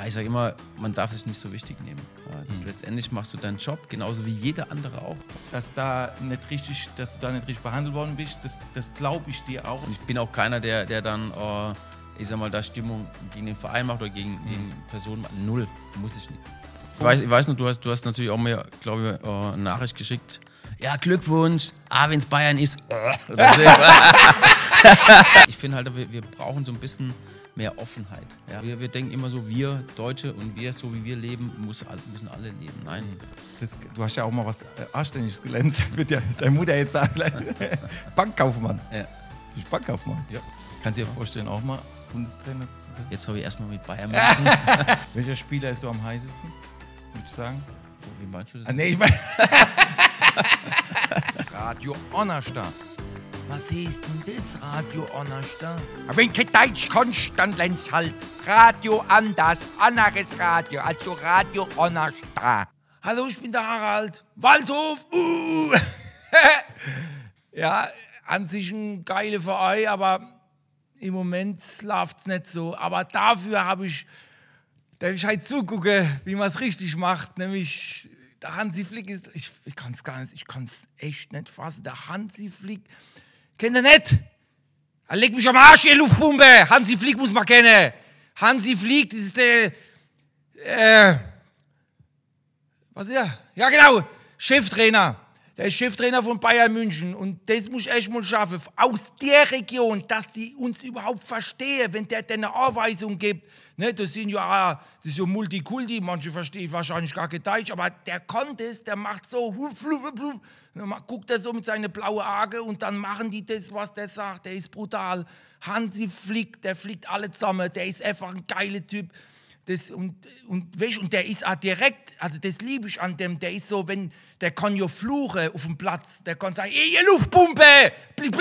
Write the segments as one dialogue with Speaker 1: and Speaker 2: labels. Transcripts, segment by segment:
Speaker 1: ja, ich sage immer, man darf es nicht so wichtig nehmen. Mhm. Letztendlich machst du deinen Job, genauso wie jeder andere auch. Dass, da nicht richtig, dass du da nicht richtig behandelt worden bist, das, das glaube ich dir auch. Und ich bin auch keiner, der, der dann, oh, ich sag mal, da Stimmung gegen den Verein macht oder gegen, mhm. Personen macht. Null, muss ich nicht. Ich weiß, ich weiß noch, du hast, du hast natürlich auch mir, glaube ich, äh, eine Nachricht geschickt. Ja, Glückwunsch, ah, wenn es Bayern ist. ich finde halt, wir, wir brauchen so ein bisschen mehr Offenheit. Ja. Wir, wir, denken immer so, wir Deutsche und wir, so wie wir leben, muss, müssen alle leben. Nein. Das, du hast ja auch mal was äh,
Speaker 2: Arschständiges gelernt, wird ja deine Mutter jetzt sagen. Bankkaufmann. Ja. Du bist Bankkaufmann. Ja. Kannst du dir vorstellen, auch mal Bundestrainer zu sein? Jetzt habe ich erstmal mit Bayern müssen. Welcher Spieler ist so am heißesten? Würde ich sagen. So, wie meinst du das? Ah, nee, ich meine.
Speaker 3: Radio Onnerstar. Was heißt denn das, Radio Anasta? Wenn kein Deutsch kannst, dann lern's halt. Radio anders, anderes Radio, also Radio Anasta. Hallo, ich bin der Harald. Waldhof, uh. uh. ja, an sich ein geiler Verein, aber im Moment es nicht so. Aber dafür habe ich, darf ich halt zugucken, wie man es richtig macht, nämlich der Hansi Flick ist, ich, ich kann es gar nicht, ich kann es echt nicht fassen. Der Hansi Flick Kennt ihr nicht? Er legt mich am Arsch, ihr Luftpumpe. Hansi Flieg muss man kennen. Hansi Flieg, das ist der, äh, was ist er? Ja, genau. Cheftrainer. Der ist Cheftrainer von Bayern München. Und das muss ich echt mal schaffen. Aus der Region, dass die uns überhaupt verstehen, wenn der, der eine Anweisung gibt Ne, das sind ja, das ist ja Multikulti, manche verstehe ich wahrscheinlich gar kein Deutsch, aber der konnte es, der macht so, guckt er so mit seiner blauen Arge und dann machen die das, was der sagt, der ist brutal. Hansi fliegt, der fliegt alle zusammen, der ist einfach ein geiler Typ. Das, und, und, weißt, und der ist auch direkt, also das liebe ich an dem, der ist so, wenn, der kann ja fluchen auf dem Platz, der kann sagen, ihr Luftpumpe, blöd,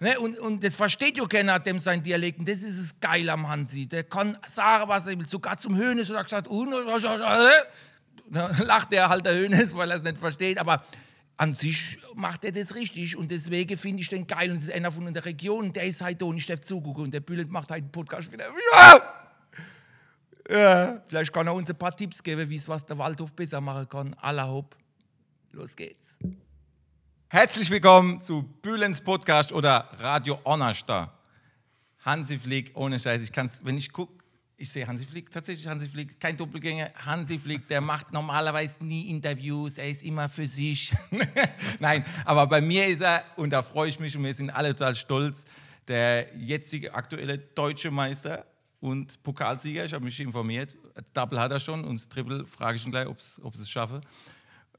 Speaker 3: Ne? Und, und das versteht ja keiner, dem sein Dialekt. Und das ist es geil am Hansi. Der kann sagen, was er will. Sogar zum Hönes und hat gesagt, oh, und, dann lacht er halt der Hönes, weil er es nicht versteht. Aber an sich macht er das richtig und deswegen finde ich den geil und das ist einer von der Region, der ist halt da und ich darf zugucken und der Bülent macht halt einen Podcast wieder. Ja! Ja. Vielleicht kann er uns ein paar Tipps geben, wie es was der Waldhof besser machen kann. Alla hopp. Los geht's. Herzlich willkommen zu Bühlens Podcast oder
Speaker 2: Radio Onnerster. Hansi Flick, ohne Scheiß, ich kann's, wenn ich gucke, ich sehe Hansi Flick, tatsächlich Hansi Flick, kein Doppelgänger. Hansi Flick, der macht normalerweise nie Interviews,
Speaker 3: er ist immer für sich.
Speaker 2: Nein, aber bei mir ist er, und da freue ich mich, und wir sind alle total stolz, der jetzige aktuelle deutsche Meister und Pokalsieger. Ich habe mich informiert. Double hat er schon und das Triple frage ich ihn gleich, ob ich es schaffe.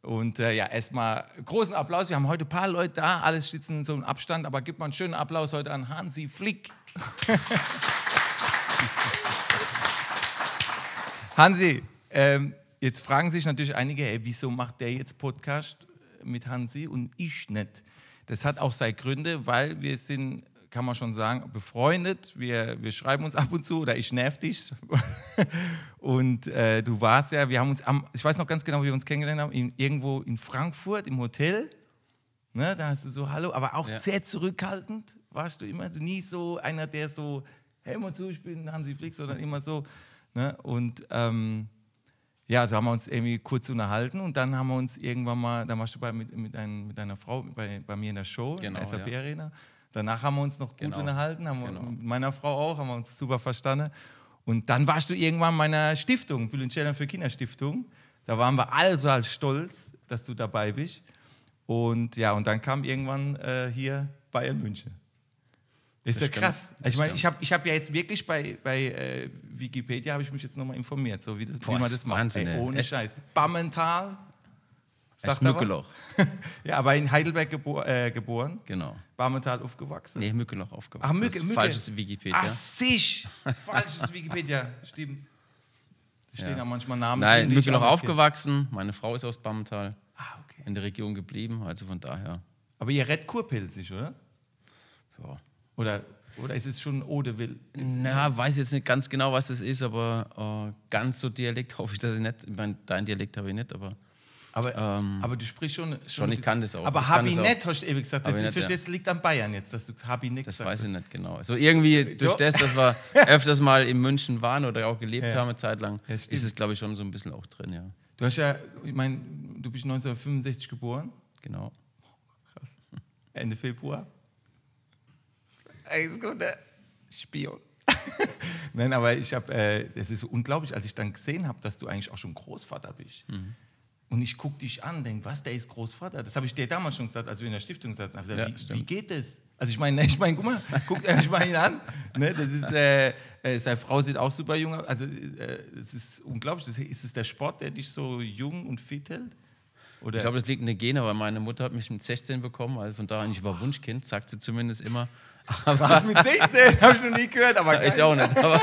Speaker 2: Und äh, ja, erstmal großen Applaus. Wir haben heute ein paar Leute da, alles sitzen in so einem Abstand, aber gib mal einen schönen Applaus heute an Hansi Flick. Hansi, ähm, jetzt fragen sich natürlich einige, hey, wieso macht der jetzt Podcast mit Hansi und ich nicht? Das hat auch seine Gründe, weil wir sind kann man schon sagen, befreundet. Wir, wir schreiben uns ab und zu oder ich nerv dich. und äh, du warst ja, wir haben uns am, ich weiß noch ganz genau, wie wir uns kennengelernt haben, in, irgendwo in Frankfurt im Hotel. Ne, da hast du so Hallo, aber auch ja. sehr zurückhaltend warst du immer. Also nie so einer, der so, hey, mal zu, ich bin Hansi Flick, sondern immer so. Ne? Und ähm, ja, so haben wir uns irgendwie kurz unterhalten und dann haben wir uns irgendwann mal, da warst du bei, mit, mit, dein, mit deiner Frau bei, bei mir in der Show, genau, in der genau, SAP Arena. Ja. Danach haben wir uns noch gut genau. unterhalten, haben genau. wir, mit meiner Frau auch, haben wir uns super verstanden. Und dann warst du irgendwann meiner Stiftung, Bill Bühlenschäler für Kinderstiftung. Da waren wir alle so halt stolz, dass du dabei bist. Und ja, und dann kam irgendwann äh, hier Bayern München.
Speaker 1: Ist das ja stimmt. krass. Also ich meine, ich
Speaker 2: habe ich hab ja jetzt wirklich bei, bei äh, Wikipedia, habe ich mich jetzt nochmal informiert, so wie, das, Boah, wie man das macht. Ey, ohne Echt? Scheiß. Bammental, Sag Mückeloch. ja, aber in Heidelberg gebo äh, geboren. Genau. Barmental aufgewachsen.
Speaker 1: Nee, Mückeloch aufgewachsen. Ach, Mücke, Mücke. Falsches Wikipedia. Ach, sich! Falsches Wikipedia. Stimmt. Da stehen ja. da manchmal Namen. Nein, drin, Mückeloch aufgewachsen. Meine Frau ist aus Barmental. Ah, okay. In der Region geblieben, also von daher. Aber ihr rett kurpilzig, oder? Ja. Oder oder ist es schon Odewill? Na, weiß jetzt nicht ganz genau, was das ist, aber äh, ganz so Dialekt hoffe ich, dass ich nicht. Ich meine, dein Dialekt habe ich nicht, aber aber, ähm, aber du sprichst schon. Schon, schon ich kann das auch. Aber Habinet hast du ewig gesagt. Das, ist, das
Speaker 2: liegt an Bayern jetzt, dass du
Speaker 1: Habinet Das weiß ich nicht genau. So also irgendwie durch das, dass wir öfters mal in München waren oder auch gelebt ja. haben, eine Zeit lang, ja, ist es, glaube ich, schon so ein bisschen auch drin, ja. Du
Speaker 2: hast ja, ich meine, du bist 1965 geboren. Genau. Krass. Ende Februar. Alles Gute. Spion. Nein, aber ich habe, äh, es äh, ist unglaublich, als ich dann gesehen habe, dass du eigentlich auch schon Großvater bist. Mhm und ich gucke dich an, denke, was, der ist Großvater? Das habe ich dir damals schon gesagt, als wir in der Stiftung saßen. Ich gesagt, ja, wie, wie geht das? Also ich meine, ich meine, guck mal, guckt euch mal ihn an. Ne, das ist, äh, äh, seine Frau sieht auch super jung aus. Also
Speaker 1: äh, es ist unglaublich. Das, ist es der Sport, der dich so jung und fit hält? Oder? Ich glaube, das liegt in den Genen, weil meine Mutter hat mich mit 16 bekommen. Also von daher, ich war Wunschkind, sagt sie zumindest immer. Was mit 16? habe ich noch nie gehört. Aber ich auch nicht.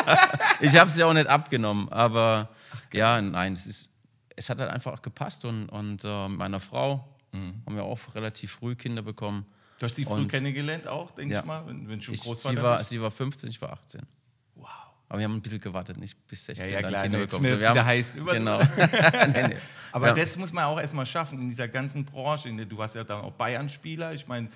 Speaker 1: ich habe sie auch nicht abgenommen. Aber Ach, ja, nein, es ist es hat halt einfach auch gepasst und, und äh, meiner Frau mhm. haben wir auch relativ früh Kinder bekommen. Du hast die früh und, kennengelernt auch, denke ja. ich mal, wenn, wenn schon ich, groß war, sie war. Sie war 15, ich war 18. Wow. Aber wir haben ein bisschen gewartet, nicht bis 16 ja, ja, klar, Kinder nee, bekommen. Schnell, so, haben, heißt. Genau. nee, nee. Aber ja. das
Speaker 2: muss man auch erstmal schaffen in dieser ganzen Branche. Du warst ja dann auch Bayern-Spieler. Ich meine,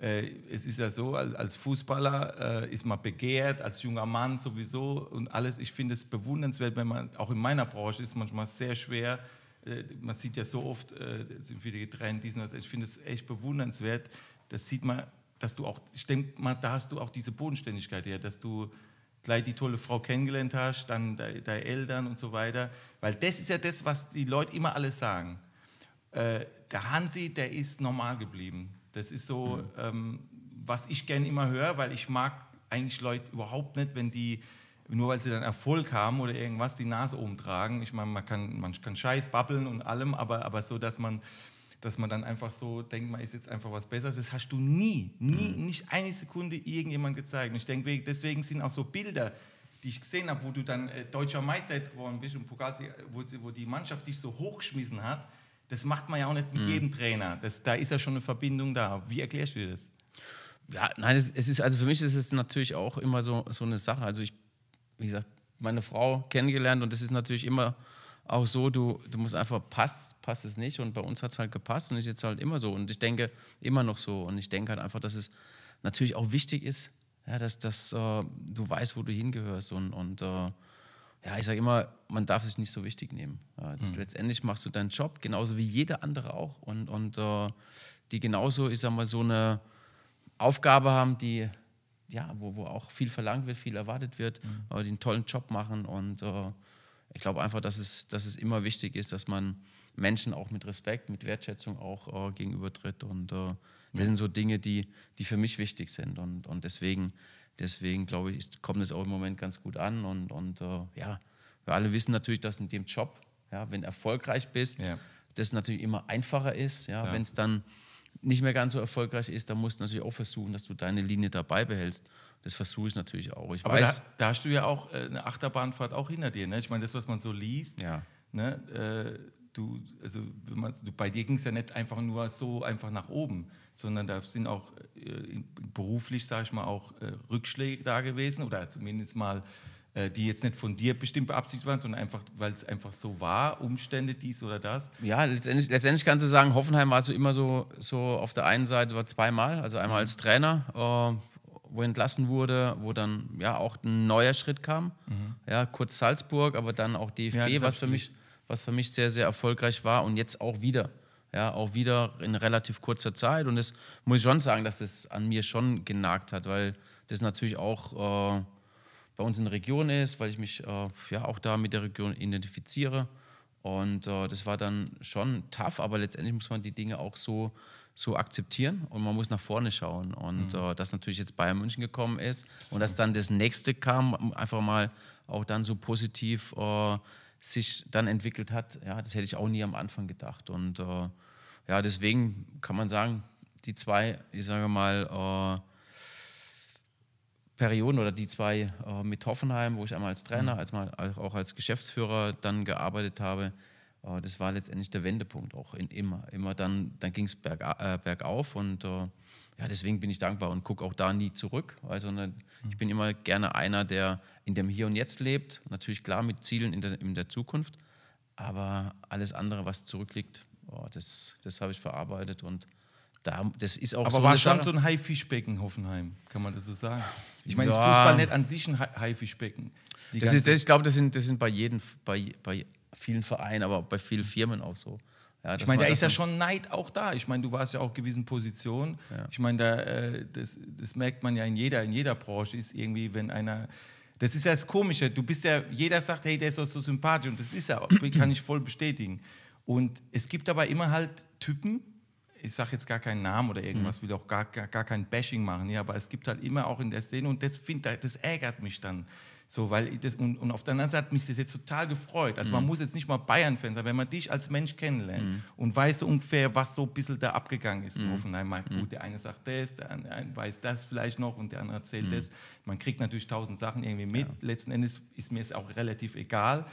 Speaker 2: äh, es ist ja so, als, Fußballer äh, ist man begehrt, als junger Mann sowieso und alles. Ich finde es bewundernswert, wenn man, auch in meiner Branche ist manchmal sehr schwer, äh, man sieht ja so oft, sind viele getrennt, diesen, ich finde es echt bewundernswert, das sieht man, dass du auch, ich denke mal, da hast du auch diese Bodenständigkeit her, dass du gleich die tolle Frau kennengelernt hast, dann deine Eltern und so weiter, weil das ist ja das, was die Leute immer alles sagen. der Hansi, der ist normal geblieben das ist so, mhm. ähm, was ich gerne immer höre, weil ich mag eigentlich Leute überhaupt nicht, wenn die, nur weil sie dann Erfolg haben oder irgendwas, die Nase oben tragen. Ich meine, man kann, man kann Scheiß babbeln und allem, aber, aber so, dass man, dass man dann einfach so denkt, man ist jetzt einfach was Besseres. Das hast du nie, nie, mhm. nicht eine Sekunde irgendjemand gezeigt. Und ich denke, deswegen sind auch so Bilder, die ich gesehen habe, wo du dann äh, deutscher Meister jetzt geworden bist und Pokal, wo, wo die Mannschaft dich so hochgeschmissen hat das macht man ja auch
Speaker 1: nicht mit mhm. jedem Trainer. Das, da ist ja schon eine Verbindung da. Wie erklärst du dir das? Ja, nein, es, ist, also für mich ist es natürlich auch immer so, so eine Sache. Also ich, wie gesagt, meine Frau kennengelernt und das ist natürlich immer auch so, du, du musst einfach, passt, passt es nicht und bei uns hat es halt gepasst und ist jetzt halt immer so und ich denke immer noch so und ich denke halt einfach, dass es natürlich auch wichtig ist, ja, dass, dass äh, du weißt, wo du hingehörst und, und äh, ja, ich sage immer, man darf sich nicht so wichtig nehmen. Äh, das, mhm. Letztendlich machst du deinen Job, genauso wie jeder andere auch. Und, und äh, die genauso, ich sag mal, so eine Aufgabe haben, die, ja, wo, wo auch viel verlangt wird, viel erwartet wird, mhm. äh, die einen tollen Job machen. Und äh, ich glaube einfach, dass es, dass es immer wichtig ist, dass man Menschen auch mit Respekt, mit Wertschätzung auch äh, gegenübertritt. Und das äh, mhm. sind so Dinge, die, die für mich wichtig sind. Und, und deswegen deswegen glaube ich, ist, kommt es auch im Moment ganz gut an. Und, und äh, ja, wir alle wissen natürlich, dass in dem Job, ja, wenn erfolgreich bist, ja. das natürlich immer einfacher ist. Ja, ja. Wenn es dann nicht mehr ganz so erfolgreich ist, dann musst du natürlich auch versuchen, dass du deine Linie dabei behältst. Das versuche ich natürlich auch. Ich Aber weiß, da, da, hast du ja auch äh, eine Achterbahnfahrt auch hinter
Speaker 2: dir. Ne? Ich meine, das, was man so liest, ja. ne? Äh, du, also man, du, bei dir ging es ja nicht einfach nur so einfach nach oben, sondern da sind auch äh, beruflich, sage ich mal, auch äh, Rückschläge da gewesen oder zumindest mal, äh, die jetzt nicht von dir bestimmt beabsichtigt waren, sondern einfach, weil es einfach so war, Umstände, dies oder das.
Speaker 1: Ja, letztendlich, letztendlich kannst du sagen, Hoffenheim war so immer so, so auf der einen Seite war zweimal, also einmal mhm. als Trainer. Äh, wo entlassen wurde, wo dann ja auch ein neuer Schritt kam. Mhm. Ja, kurz Salzburg, aber dann auch DFB, ja, was für mich, was für mich sehr, sehr erfolgreich war und jetzt auch wieder. Ja, auch wieder in relativ kurzer Zeit. Und das muss ich schon sagen, dass das an mir schon genagt hat, weil das natürlich auch äh, bei uns in der Region ist, weil ich mich äh, ja auch da mit der Region identifiziere. Und äh, das war dann schon tough, aber letztendlich muss man die Dinge auch so, so akzeptieren und man muss nach vorne schauen. Und mhm. äh, dass natürlich jetzt Bayern München gekommen ist so. und dass dann das nächste kam, einfach mal auch dann so positiv äh, sich dann entwickelt hat, ja, das hätte ich auch nie am Anfang gedacht. Und äh, ja, deswegen kann man sagen, die zwei, ich sage mal, äh, Perioden oder die zwei äh, mit Hoffenheim, wo ich einmal als Trainer, mhm. als mal auch als Geschäftsführer dann gearbeitet habe, äh, das war letztendlich der Wendepunkt auch in, immer. Immer dann, dann ging es berg, äh, bergauf und äh, ja, deswegen bin ich dankbar und gucke auch da nie zurück. Also ne, ich bin immer gerne einer, der in dem Hier und Jetzt lebt. Natürlich klar mit Zielen in der, in der Zukunft, aber alles andere, was zurückliegt, oh, das, das habe ich verarbeitet und da, das ist auch aber so war schon so
Speaker 2: ein Haifischbecken Hoffenheim, kann man das so sagen?
Speaker 1: Ich meine, ja. ist Fußball nicht an
Speaker 2: sich ein Haifischbecken.
Speaker 1: Das ist, das, ich glaube, das sind, das sind bei jedem, bei, bei vielen Vereinen, aber auch bei vielen Firmen auch so. Ja, ich meine, da ist ja schon
Speaker 2: Neid auch da. Ich meine, du warst ja auch gewissen Positionen. Ja. Ich meine, da, äh, das, das, merkt man ja in jeder, in jeder Branche ist irgendwie, wenn einer. Das ist ja das Komische. Du bist ja, jeder sagt, hey, der ist doch so sympathisch und das ist er, kann ich voll bestätigen. Und es gibt aber immer halt Typen, ich sage jetzt gar keinen Namen oder irgendwas, mhm. will auch gar, gar, gar kein Bashing machen, ja, aber es gibt halt immer auch in der Szene und das, find, das ärgert mich dann so, weil das, und, und, auf der anderen Seite hat mich das jetzt total gefreut. Also mhm. man muss jetzt nicht mal Bayern-Fan sein, wenn man dich als Mensch kennenlernt mhm. und weiß so ungefähr, was so ein bisschen da abgegangen ist mhm. in Hoffenheim. Mal, mhm. gut, der eine sagt das, der andere weiß das vielleicht noch und der andere erzählt mhm. das. Man kriegt natürlich tausend Sachen irgendwie mit. Ja. Letzten Endes ist mir es auch relativ egal.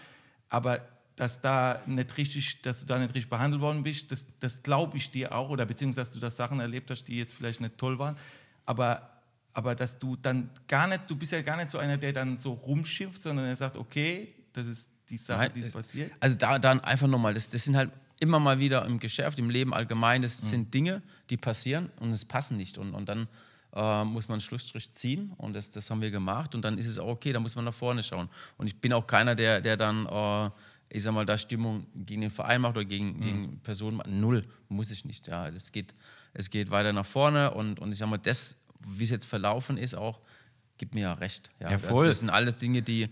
Speaker 2: Aber dass, da nicht richtig, dass du da nicht richtig behandelt worden bist, das, das glaube ich dir auch. Oder beziehungsweise, dass du da Sachen erlebt hast, die jetzt vielleicht nicht toll waren. Aber aber dass du dann gar nicht, du bist ja gar nicht so einer, der dann so rumschimpft, sondern er sagt, okay, das
Speaker 1: ist die Sache, die ist passiert. Also da dann einfach nochmal, das, das sind halt immer mal wieder im Geschäft, im Leben allgemein, das mhm. sind Dinge, die passieren und es passen nicht und, und dann äh, muss man einen Schlussstrich ziehen und das, das haben wir gemacht und dann ist es auch okay, da muss man nach vorne schauen und ich bin auch keiner, der, der dann äh, ich sag mal, da Stimmung gegen den Verein macht oder gegen, mhm. gegen Personen macht, null, muss ich nicht. Ja, es geht, es geht weiter nach vorne und, und ich sag mal, das wie es jetzt verlaufen ist, auch, gibt mir ja recht. Ja, ja voll. Das, das sind alles Dinge, die,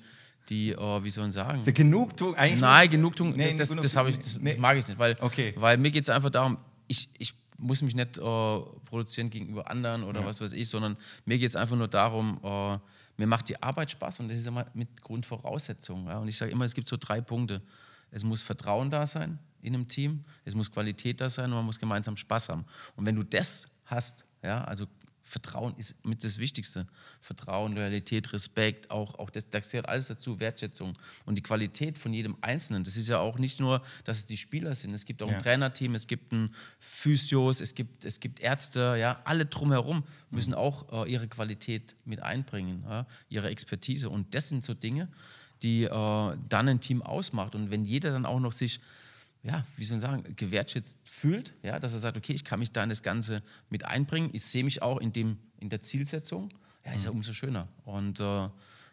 Speaker 1: die oh, wie soll man sagen? Ist Genugtuung eigentlich? Nein, Genugtuung, nee, das, das, das, ich, das nee. mag ich nicht, weil, okay. weil mir geht es einfach darum, ich, ich muss mich nicht oh, produzieren gegenüber anderen oder ja. was weiß ich, sondern mir geht es einfach nur darum, oh, mir macht die Arbeit Spaß und das ist immer mit Grundvoraussetzungen. Ja? Und ich sage immer, es gibt so drei Punkte. Es muss Vertrauen da sein in einem Team, es muss Qualität da sein und man muss gemeinsam Spaß haben. Und wenn du das hast, ja, also Vertrauen ist mit das Wichtigste. Vertrauen, Loyalität, Respekt, auch, auch das, das gehört alles dazu, Wertschätzung. Und die Qualität von jedem Einzelnen. Das ist ja auch nicht nur, dass es die Spieler sind. Es gibt auch ja. ein Trainerteam, es gibt ein Physios, es gibt, es gibt Ärzte, ja, alle drumherum mhm. müssen mhm. auch äh, ihre Qualität mit einbringen, ja, ihre Expertise. Und das sind so Dinge, die äh, dann ein Team ausmacht. Und wenn jeder dann auch noch sich ja, wie soll ich sagen, gewertschätzt fühlt, ja, dass er sagt, okay, ich kann mich da in das Ganze mit einbringen, ich sehe mich auch in, dem, in der Zielsetzung, ja, ist ja mhm. umso schöner. Und äh,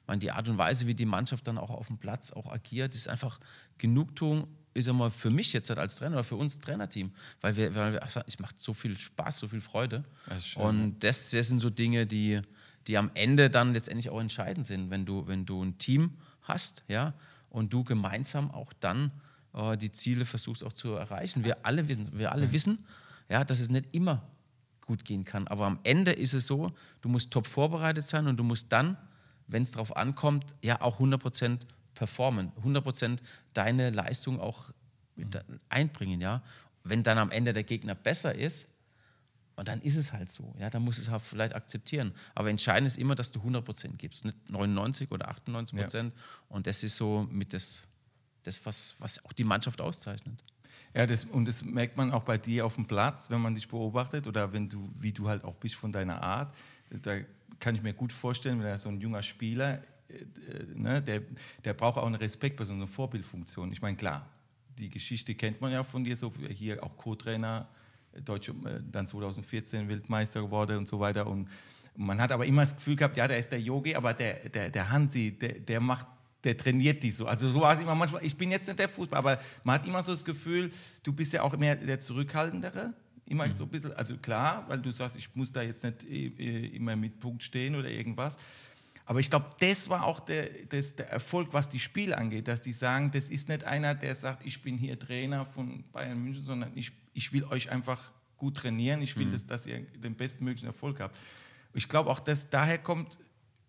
Speaker 1: meine, die Art und Weise, wie die Mannschaft dann auch auf dem Platz auch agiert, ist einfach Genugtuung, ist mal für mich jetzt halt als Trainer oder für uns Trainerteam, weil wir, weil wir es macht so viel Spaß, so viel Freude. Das schön, und das, das sind so Dinge, die, die am Ende dann letztendlich auch entscheidend sind, wenn du, wenn du ein Team hast, ja, und du gemeinsam auch dann äh, die Ziele versuchst auch zu erreichen. Wir alle wissen, wir alle wissen ja, dass es nicht immer gut gehen kann. Aber am Ende ist es so, du musst top vorbereitet sein und du musst dann, wenn es darauf ankommt, ja auch 100% performen, 100% deine Leistung auch mhm. einbringen. Ja? Wenn dann am Ende der Gegner besser ist, und dann ist es halt so. Ja, dann muss es halt vielleicht akzeptieren. Aber entscheidend ist immer, dass du 100 Prozent gibst, nicht 99 oder 98 Prozent. Ja. Und das ist so mit das das, was, was auch die Mannschaft auszeichnet. Ja, das, und das merkt man auch bei dir
Speaker 2: auf dem Platz, wenn man dich beobachtet oder wenn du, wie du halt auch bist von deiner Art. Da kann ich mir gut vorstellen, wenn er so ein junger Spieler, äh, ne, der, der braucht auch einen Respekt bei so einer Vorbildfunktion. Ich meine, klar, die Geschichte kennt man ja von dir, so hier auch Co-Trainer, äh, Deutsche, äh, dann 2014 Weltmeister geworden und so weiter. Und man hat aber immer das Gefühl gehabt, ja, der ist der Yogi, aber der, der, der Hansi, der, der macht der trainiert dich so. Also so war es immer manchmal. Ich bin jetzt nicht der Fußball, aber man hat immer so das Gefühl, du bist ja auch mehr der Zurückhaltendere. Immer mhm. so ein bisschen, also klar, weil du sagst, ich muss da jetzt nicht äh, äh, immer mit Punkt stehen oder irgendwas. Aber ich glaube, das war auch der, das, der Erfolg, was die Spiel angeht, dass die sagen, das ist nicht einer, der sagt, ich bin hier Trainer von Bayern München, sondern ich, ich will euch einfach gut trainieren, ich will, mhm. das, dass ihr den bestmöglichen Erfolg habt. Ich glaube auch, dass daher kommt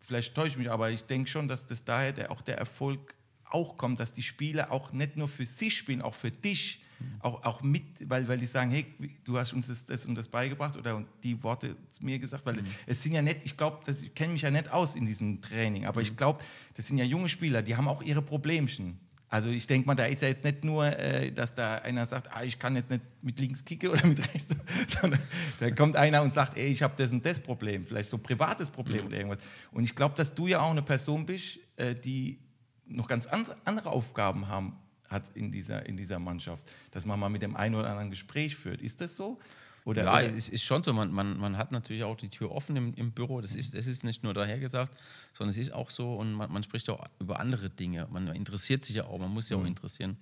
Speaker 2: vielleicht täusche ich mich, aber ich denke schon, dass das daher der, auch der Erfolg auch kommt, dass die Spieler auch nicht nur für sich spielen, auch für dich, mhm. auch, auch mit, weil, weil die sagen, hey, du hast uns das, das und das beigebracht oder die Worte zu mir gesagt, weil mhm. es sind ja nicht, ich glaube, ich kenne mich ja nicht aus in diesem Training, aber mhm. ich glaube, das sind ja junge Spieler, die haben auch ihre Problemchen. Also ich denke mal, da ist ja jetzt nicht nur, äh, dass da einer sagt, ah, ich kann jetzt nicht mit links kicken oder mit rechts, sondern da kommt einer und sagt, ey, ich habe das und das Problem, vielleicht so ein privates Problem mhm. oder irgendwas. Und ich glaube, dass du ja auch eine Person bist, äh, die noch ganz andere Aufgaben haben, hat in dieser, in dieser Mannschaft, dass man mal mit dem einen oder anderen Gespräch führt.
Speaker 1: Ist das so? Oder, ja, oder es ist schon so. Man, man, man hat natürlich auch die Tür offen im, im Büro. Das mhm. ist, es ist nicht nur dahergesagt, sondern es ist auch so und man, man spricht auch über andere Dinge. Man interessiert sich ja auch, man muss ja auch mhm. interessieren.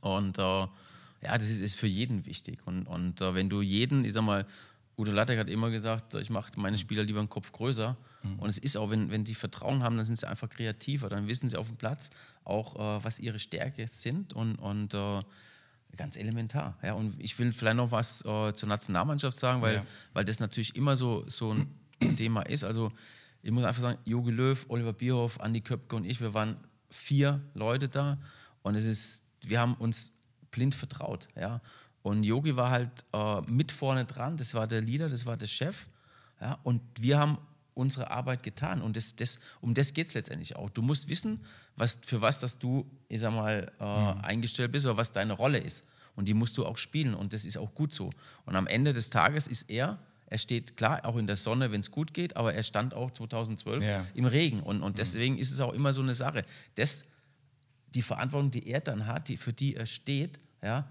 Speaker 1: Und äh, ja, das ist, ist für jeden wichtig. Und, und äh, wenn du jeden, ich sag mal, Udo Lattek hat immer gesagt, ich mache meine Spieler lieber einen Kopf größer. Mhm. Und es ist auch, wenn, wenn die Vertrauen haben, dann sind sie einfach kreativer. Dann wissen sie auf dem Platz auch, äh, was ihre Stärke sind. Und, und äh, Ganz elementar. Ja, und ich will vielleicht noch was äh, zur Nationalmannschaft sagen, weil, ja. weil das natürlich immer so, so ein Thema ist. Also ich muss einfach sagen, Jogi Löw, Oliver Bierhoff, Andi Köpke und ich, wir waren vier Leute da und es ist, wir haben uns blind vertraut. Ja? Und Yogi war halt äh, mit vorne dran, das war der Leader, das war der Chef. Ja? Und wir haben unsere Arbeit getan. Und das, das, um das geht es letztendlich auch. Du musst wissen, was, für was dass du, ich sag mal, äh, mhm. eingestellt bist oder was deine Rolle ist. Und die musst du auch spielen und das ist auch gut so. Und am Ende des Tages ist er, er steht klar auch in der Sonne, wenn es gut geht, aber er stand auch 2012 ja. im Regen. Und, und mhm. deswegen mhm. ist es auch immer so eine Sache. Das, die Verantwortung, die er dann hat, die, für die er steht, ja,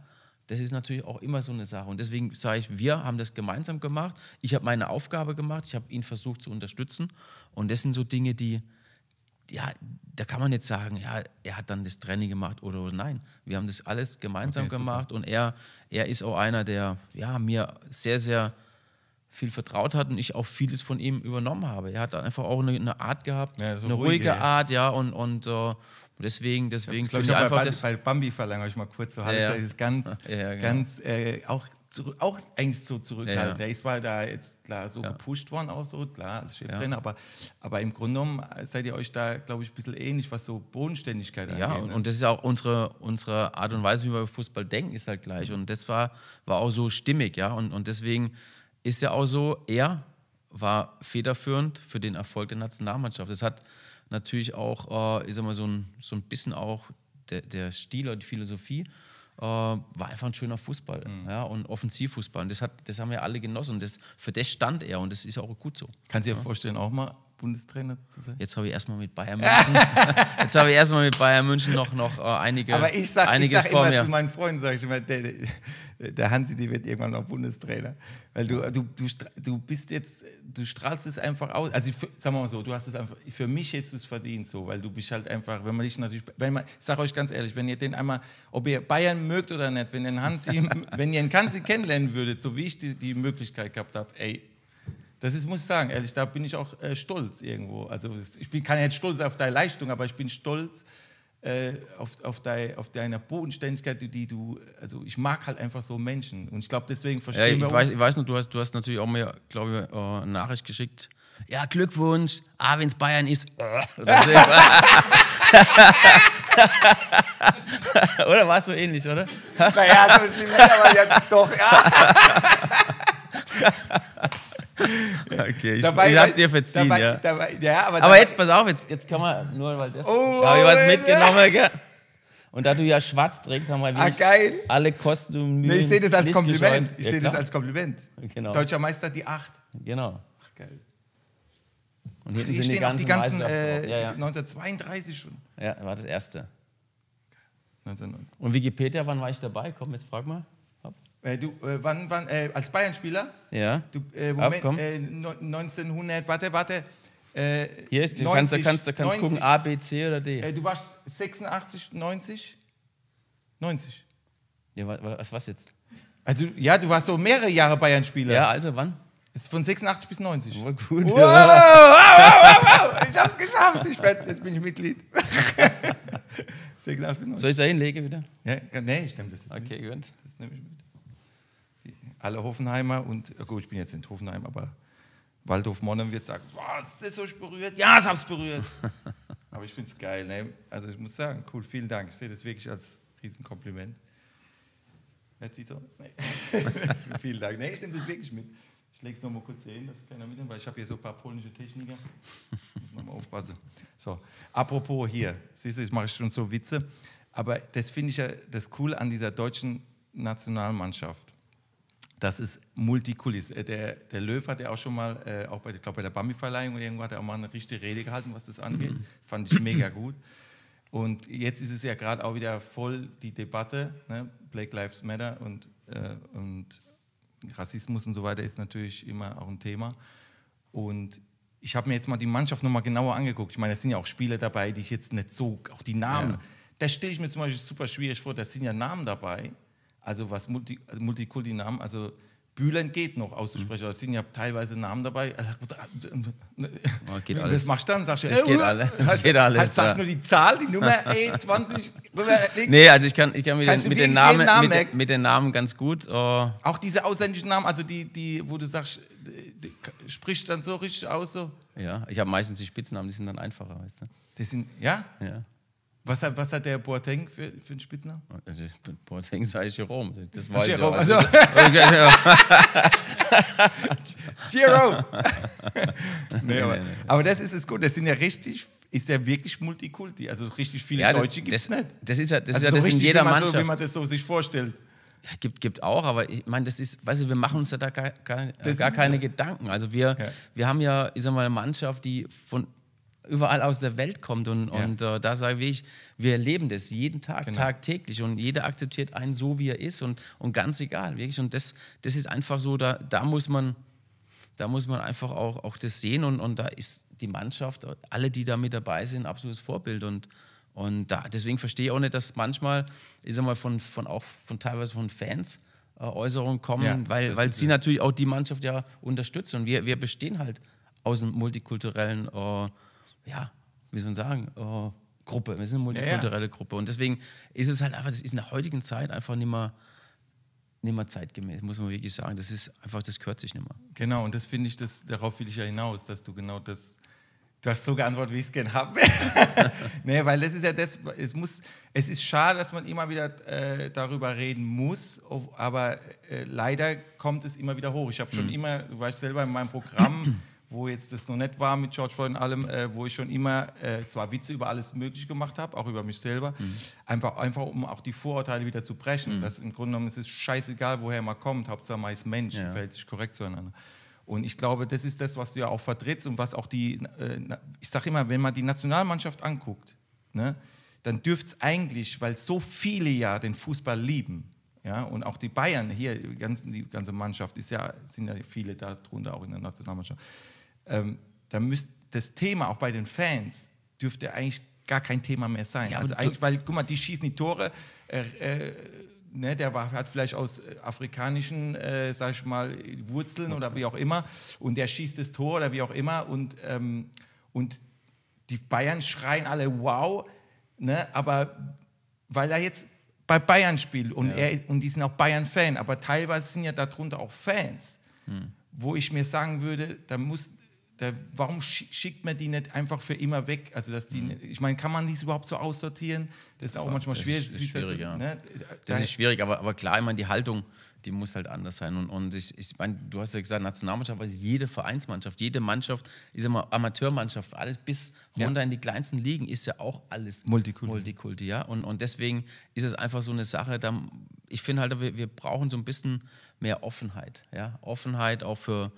Speaker 1: das ist natürlich auch immer so eine Sache. Und deswegen sage ich, wir haben das gemeinsam gemacht. Ich habe meine Aufgabe gemacht. Ich habe ihn versucht zu unterstützen. Und das sind so Dinge, die, ja, da kann man jetzt sagen, ja, er hat dann das Training gemacht oder, oder nein. Wir haben das alles gemeinsam okay, gemacht und er, er ist auch einer, der ja, mir sehr, sehr viel vertraut hat und ich auch vieles von ihm übernommen habe. Er hat einfach auch eine, eine Art gehabt, ja, so eine ruhige, ruhige Art, ja, und, und äh, Deswegen, deswegen, deswegen ich glaub, finde ich, einfach, dass bei Bambi verlange euch mal kurz zu halten. ja, ja. ist ganz, ja, genau. ganz äh, auch
Speaker 2: zurück, auch eigentlich so zurückhaltend. Ja, ja. Ich war da jetzt klar so ja. gepusht worden, auch so, klar, als Cheftrainer, ja.
Speaker 1: aber, aber im Grunde genommen seid ihr euch da, glaube ich, ein bisschen ähnlich, was so Bodenständigkeit angeht. Ja, und, ne? und das ist auch unsere, unsere Art und Weise, wie wir über Fußball denken, ist halt gleich. Mhm. Und das war, war auch so stimmig, ja. Und, und deswegen ist ja auch so, er war federführend für den Erfolg der Nationalmannschaft. Das hat natürlich auch, äh, ich sag mal, so ein, so ein bisschen auch der, der Stil oder die Philosophie äh, war einfach ein schöner Fußball mhm. ja, und Offensivfußball. Und das, hat, das haben wir alle genossen und das, für das stand er und das ist auch gut so. Kannst du ja. dir vorstellen, auch mal Bundestrainer zu sein? Jetzt habe ich erstmal mit Bayern München. jetzt habe ich erstmal mit Bayern München noch, noch äh, einige. Aber ich sage sag immer mir. zu
Speaker 2: meinen Freunden, sage ich immer, der, der, Hansi, der wird irgendwann noch Bundestrainer. Weil du, du, du, du bist jetzt, du strahlst es einfach aus. Also sagen wir mal so, du hast es einfach, für mich hättest du es verdient so, weil du bist halt einfach, wenn man dich natürlich, wenn man, ich sage euch ganz ehrlich, wenn ihr den einmal, ob ihr Bayern mögt oder nicht, wenn ihr den Hansi, wenn ihr den Hansi kennenlernen würdet, so wie ich die, die Möglichkeit gehabt habe, ey, das ist, muss ich sagen, ehrlich, da bin ich auch äh, stolz irgendwo. Also ich bin kann nicht stolz auf deine Leistung, aber ich bin stolz äh, auf, auf, dein, auf deine Bodenständigkeit, die du, also ich mag halt einfach so Menschen und ich glaube,
Speaker 1: deswegen verstehe ja, ich. Ich weiß, ich weiß noch, du hast, du hast natürlich auch mir, glaube ich, äh, eine Nachricht geschickt. Ja, Glückwunsch, ah, wenn es Bayern ist. oder war es so ähnlich, oder? Naja, so schlimm nicht, aber ja, doch, ja. okay, ich, dabei, ich hab's dir verziehen, dabei, ja. Dabei, ja. aber, aber jetzt, pass auf, jetzt, jetzt kann man nur, weil das... Oh, da habe ich was mitgenommen, gell? Und da du ja schwarz trägst, haben wir ah, alle Kosten nee, Ich sehe das als Kompliment. Gescheut. Ich ja, sehe das als Kompliment. Genau. Deutscher Meister, die 8. Genau. Ach, geil. Und hinten Ach, hier sind stehen die ganzen, die ganzen äh, ja, ja.
Speaker 2: 1932 schon.
Speaker 1: Ja, war das erste. 1990. Und Wikipedia, wann war ich dabei? Komm, jetzt frag mal. Äh, du, äh,
Speaker 2: wann, wann, äh, als Bayern-Spieler? Ja. Du, äh, Moment, Auf, 1900, äh, warte, warte.
Speaker 1: Äh, Hier ist, die, 90, kannst, du kannst, kannst gucken, A, B,
Speaker 2: C oder D. du warst 86, 90? 90. Ja, was, was jetzt? Also, ja, du warst so mehrere Jahre Bayern-Spieler. Ja, also wann? Ist von 86 bis 90. Oh, gut. Wow, wow, wow, wow, Ich hab's geschafft. Ich werd, jetzt bin ich Mitglied. 86 bis 90. Soll ich da hinlegen wieder? Ja, nee, ich nehme das jetzt Okay, mit. gut. Das nehme ich mit alle Hoffenheimer und, gut, ich bin jetzt in Hoffenheim, aber Waldhof Monnen wird sagen, wow, ist das so berührt? Ja, ich hab's berührt. aber ich finde es geil. Ne? Also ich muss sagen, cool, vielen Dank. Ich sehe das wirklich als Riesenkompliment. Herr Zito? Nee. vielen Dank. Nee, ich nehme das wirklich mit. Ich lege es nochmal kurz hin, dass keiner mitnimmt, weil ich habe hier so ein paar polnische Techniker. Muss man mal aufpassen. So, apropos hier, siehst du, ich mache schon so Witze. Aber das finde ich ja das Coole an dieser deutschen Nationalmannschaft das ist Multikulis. Äh, der, der Löw hat ja auch schon mal, äh, auch bei, ich glaube bei der Bambi-Verleihung oder irgendwo, hat er auch mal eine richtige Rede gehalten, was das angeht. Mhm. Fand ich mega gut. Und jetzt ist es ja gerade auch wieder voll die Debatte, ne? Black Lives Matter und, äh, und Rassismus und so weiter ist natürlich immer auch ein Thema. Und ich habe mir jetzt mal die Mannschaft nochmal genauer angeguckt. Ich meine, es sind ja auch Spieler dabei, die ich jetzt nicht so, auch die Namen, ja. da stelle ich mir zum Beispiel super schwierig vor, da sind ja Namen dabei, also was Multi, also Multikulti Namen, also Bülent geht noch auszusprechen. Mhm. Das sind ja teilweise Namen dabei. Ne,
Speaker 1: oh, geht das machst du dann, äh, sagst du, es geht, uh, alle. geht alles. Heißt, sagst ja. nur die Zahl, die Nummer, e 20. nee, also ich kann, ich kann mit, den, mit den, Namen, Namen mit, mit, den Namen ganz gut. Oh. Auch
Speaker 2: diese ausländischen Namen, also die, die wo du sagst, die, die, sprichst dann so richtig aus. So. Ja,
Speaker 1: ich habe meistens die Spitznamen, die sind dann einfacher, weißt du. Das sind, ja? Ja.
Speaker 2: Was hat, was hat der Boateng für, für einen Spitznamen?
Speaker 1: Also, Boateng sei Jerome, das war ich ja. Also, Jerome! nee, aber,
Speaker 2: aber das ist es gut, das sind ja richtig ist ja wirklich Multikulti. Also richtig viele ja, Deutsche gibt es nicht. Das ist ja das, also ist ja, das so in jeder wie Mannschaft. So, wie man
Speaker 1: das so sich vorstellt. Ja, gibt, gibt auch, aber ich meine, das ist, weißt du, wir machen uns ja da gar, gar, gar keine so. Gedanken. Also wir, ja. wir haben ja, ich sag mal, eine Mannschaft, die von überall aus der Welt kommt. Und, ja. und äh, da sage ich, wir erleben das jeden Tag, genau. tagtäglich. Und jeder akzeptiert einen so, wie er ist und, und ganz egal, wirklich. Und das, das ist einfach so, da, da muss man. Da muss man einfach auch, auch das sehen und, und da ist die Mannschaft, alle, die da mit dabei sind, ein absolutes Vorbild. Und, und da, deswegen verstehe ich auch nicht, dass manchmal, ich sag mal, von, von auch von teilweise von Fans äh, Äußerungen kommen, ja, weil, weil sie so. natürlich auch die Mannschaft ja unterstützen. Und wir, wir bestehen halt aus einem multikulturellen äh, ja, wie soll man sagen, äh, Gruppe. Wir sind eine multikulturelle ja, ja. Gruppe. Und deswegen ist es halt einfach, es ist in der heutigen Zeit einfach nicht mehr, nicht mehr zeitgemäß, muss man wirklich sagen. Das ist einfach, das gehört sich nicht mehr.
Speaker 2: Genau, und das finde ich, das, darauf will ich ja hinaus, dass du genau das. Du hast so geantwortet, wie ich es gerne habe. nee, weil das ist ja das, es muss, es ist schade, dass man immer wieder äh, darüber reden muss, aber äh, leider kommt es immer wieder hoch. Ich habe schon mhm. immer, du weißt selber, in meinem Programm wo jetzt das noch nicht war mit George Floyd und allem, äh, wo ich schon immer äh, zwar Witze über alles Mögliche gemacht habe, auch über mich selber, mhm. einfach, einfach um auch die Vorurteile wieder zu brechen. Mhm. Das im Grunde genommen es ist scheißegal, woher man kommt, Hauptsache man ist Mensch, ja. verhält sich korrekt zueinander. Und ich glaube, das ist das, was du ja auch vertrittst und was auch die, äh, ich sage immer, wenn man die Nationalmannschaft anguckt, ne, dann dürfte es eigentlich, weil so viele ja den Fußball lieben, ja, und auch die Bayern hier, die ganze, die ganze Mannschaft, ist ja, sind ja viele da drunter auch in der Nationalmannschaft ähm, da müsst, das Thema auch bei den Fans dürfte eigentlich gar kein Thema mehr sein. Ja, also eigentlich, weil, guck mal, die schießen die Tore. Äh, äh, ne, der war, hat vielleicht aus äh, afrikanischen, äh, sag ich mal, Wurzeln oder wie auch immer. Und der schießt das Tor oder wie auch immer. Und, ähm, und die Bayern schreien alle wow. Ne, aber weil er jetzt bei Bayern spielt und, ja. er, und die sind auch Bayern-Fan, aber teilweise sind ja darunter auch Fans, hm. wo ich mir sagen würde, da muss da, warum schickt man die nicht einfach für immer weg? Also dass die, mhm. ich meine, kann man dies überhaupt so aussortieren? Das, das ist auch manchmal schwierig. Ist, ist halt schwierig ja. ne? Das ist
Speaker 1: schwierig, aber, aber klar, ich meine, die Haltung, die muss halt anders sein. Und, und ich, ich meine, du hast ja gesagt, Nationalmannschaft ist jede Vereinsmannschaft, jede Mannschaft ist immer Amateurmannschaft, alles bis ja. runter in die kleinsten Ligen ist ja auch alles Multikulti. Multikulti ja? und, und deswegen ist es einfach so eine Sache, da, ich finde halt, wir, wir brauchen so ein bisschen mehr Offenheit. Ja? Offenheit auch für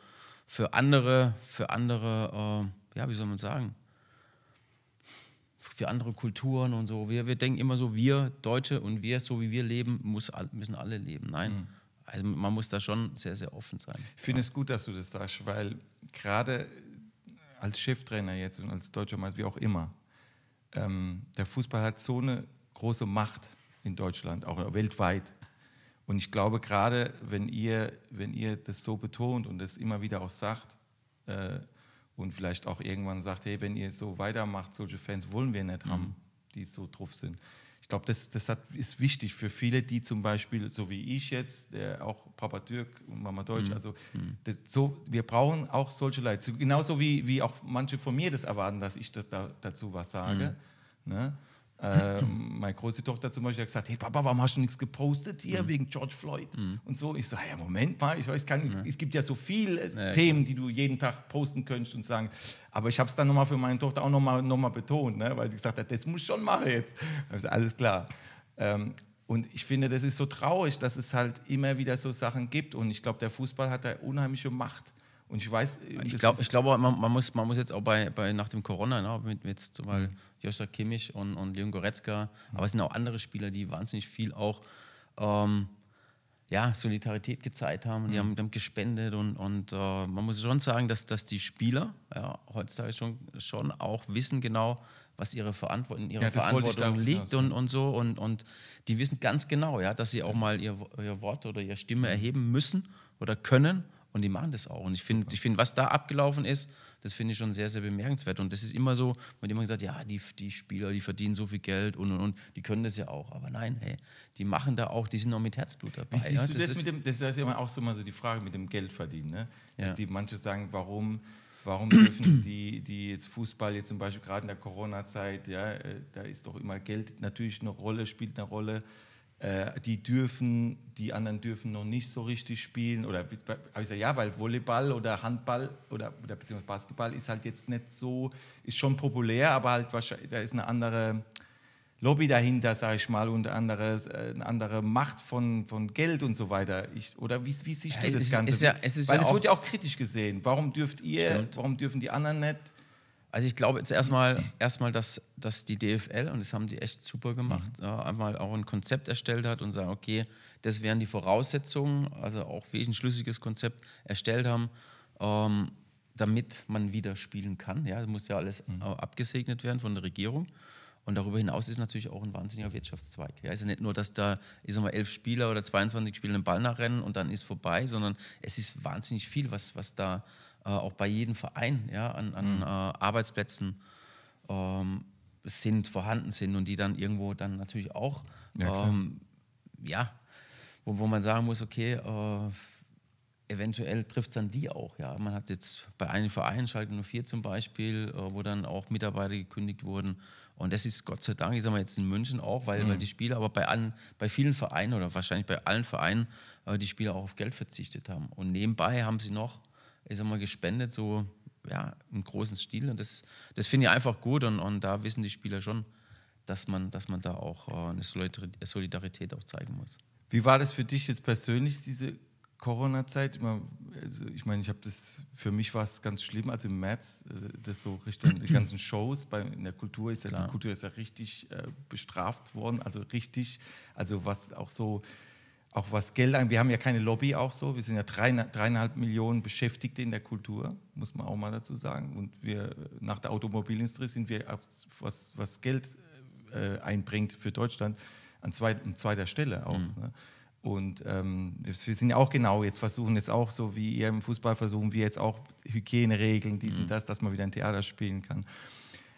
Speaker 1: für andere, für andere, äh, ja, wie soll man sagen, für andere Kulturen und so. Wir, wir denken immer so, wir Deutsche und wir, so wie wir leben, muss, müssen alle leben. Nein. Mhm. Also man muss da schon sehr, sehr offen sein. Ich finde es gut, dass du das sagst, weil gerade äh, als
Speaker 2: Cheftrainer jetzt und als deutscher wie auch immer, ähm, der Fußball hat so eine große Macht in Deutschland, auch weltweit. Und ich glaube, gerade wenn ihr, wenn ihr das so betont und das immer wieder auch sagt äh, und vielleicht auch irgendwann sagt, hey, wenn ihr so weitermacht, solche Fans wollen wir nicht mhm. haben, die so drauf sind. Ich glaube, das, das hat, ist wichtig für viele, die zum Beispiel, so wie ich jetzt, der auch Papa Türk und Mama Deutsch, mhm. also mhm. das, so, wir brauchen auch solche Leute. Genauso wie, wie auch manche von mir das erwarten, dass ich das da, dazu was sage. Mhm. Ne? Äh, meine große Tochter zum Beispiel hat gesagt, hey Papa, warum hast du nichts gepostet hier mhm. wegen George Floyd? Mhm. Und so. Ich so, ja, Moment mal, ich weiß, kann, ja. es gibt ja so viele ja, Themen, klar. die du jeden Tag posten könntest und sagen. Aber ich habe es dann nochmal für meine Tochter auch nochmal noch mal betont, ne? weil sie gesagt hat, das muss ich schon machen jetzt. Also, alles klar. Ähm, und ich finde, das ist so traurig, dass es halt immer wieder so Sachen gibt. Und
Speaker 1: ich glaube, der Fußball hat da unheimliche Macht. Und ich weiß. Äh, ich glaube, glaub, man, man, muss, man muss jetzt auch bei, bei nach dem Corona, ne, mit, mit jetzt zum mhm. Joshua Kimmich und, und Leon Goretzka, mhm. aber es sind auch andere Spieler, die wahnsinnig viel auch ähm, ja, Solidarität gezeigt haben. Mhm. Die, haben haben gespendet und, und äh, man muss schon sagen, dass, dass die Spieler ja, heutzutage schon, schon auch wissen genau, was ihre Verantwortung, ihre ja, Verantwortung liegt und, und so. Und, und die wissen ganz genau, ja, dass sie auch mal ihr, ihr Wort oder ihre Stimme mhm. erheben müssen oder können und die machen das auch. Und ich finde, ich find, was da abgelaufen ist, das finde ich schon sehr, sehr bemerkenswert. Und das ist immer so, man hat immer gesagt, ja, die, die Spieler, die verdienen so viel Geld und, und, und, die können das ja auch. Aber nein, hey, die machen da auch, die sind noch mit Herzblut dabei. Wie siehst ja? du das, mit dem, das
Speaker 2: ist immer auch so mal so die Frage mit dem Geld verdienen. Ne? Ja. Die, manche sagen, warum, warum dürfen die, die jetzt Fußball jetzt zum Beispiel gerade in der Corona-Zeit, ja, äh, da ist doch immer Geld natürlich eine Rolle, spielt eine Rolle äh, die dürfen, die anderen dürfen noch nicht so richtig spielen. Oder habe ich gesagt, ja, weil Volleyball oder Handball oder, oder beziehungsweise Basketball ist halt jetzt nicht so, ist schon populär, aber halt wahrscheinlich, da ist eine andere Lobby dahinter, sage ich mal, und andere, äh, eine andere Macht von, von Geld und so weiter. Ich, oder wie, wie siehst du ja, das ist, Ganze? Ist ja, es ist weil ja es wird ja
Speaker 1: auch kritisch gesehen. Warum dürft ihr, stimmt. warum dürfen die anderen nicht? Also ich glaube jetzt erstmal, erstmal dass, dass die DFL, und das haben die echt super gemacht, mhm. einmal auch ein Konzept erstellt hat und sagen, okay, das wären die Voraussetzungen, also auch wirklich ein schlüssiges Konzept erstellt haben, ähm, damit man wieder spielen kann. Ja, das muss ja alles mhm. abgesegnet werden von der Regierung. Und darüber hinaus ist natürlich auch ein wahnsinniger Wirtschaftszweig. Ja, es ist ja nicht nur, dass da ich sag mal, elf Spieler oder 22 Spieler den Ball nachrennen und dann ist vorbei, sondern es ist wahnsinnig viel, was, was da äh, auch bei jedem Verein ja, an, an mhm. Äh, Arbeitsplätzen ähm, sind, vorhanden sind und die dann irgendwo dann natürlich auch, ja, ähm, ja wo, wo man sagen muss, okay, äh, eventuell trifft es dann die auch. Ja, man hat jetzt bei einem Verein Schalke 04 zum Beispiel, äh, wo dann auch Mitarbeiter gekündigt wurden. Und das ist Gott sei Dank, ich sage mal jetzt in München auch, weil, mhm. weil die Spieler, aber bei allen, bei vielen Vereinen oder wahrscheinlich bei allen Vereinen äh, die Spieler auch auf Geld verzichtet haben. Und nebenbei haben sie noch ich sag mal, gespendet, so ja, im großen Stil. Und das, das finde ich einfach gut und, und da wissen die Spieler schon, dass man, dass man da auch äh, eine Solidarität auch zeigen muss. Wie war das für dich jetzt persönlich, diese
Speaker 2: Corona-Zeit? Also ich meine, ich habe das, für mich war es ganz schlimm, also im März, äh, das so Richtung die ganzen Shows, bei, in der Kultur ist ja, die Kultur ist ja richtig äh, bestraft worden, also richtig, also was auch so auch was Geld angeht. Wir haben ja keine Lobby auch so. Wir sind ja dreieinhalb Millionen Beschäftigte in der Kultur, muss man auch mal dazu sagen. Und wir nach der Automobilindustrie sind wir auch, was, was Geld äh, einbringt für Deutschland, an, zweit, an zweiter Stelle auch. Mhm. Ne? Und ähm, wir sind ja auch genau jetzt versuchen jetzt auch so wie ihr im Fußball versuchen wir jetzt auch Hygieneregeln, dies mhm. und das, dass man wieder ein Theater spielen kann.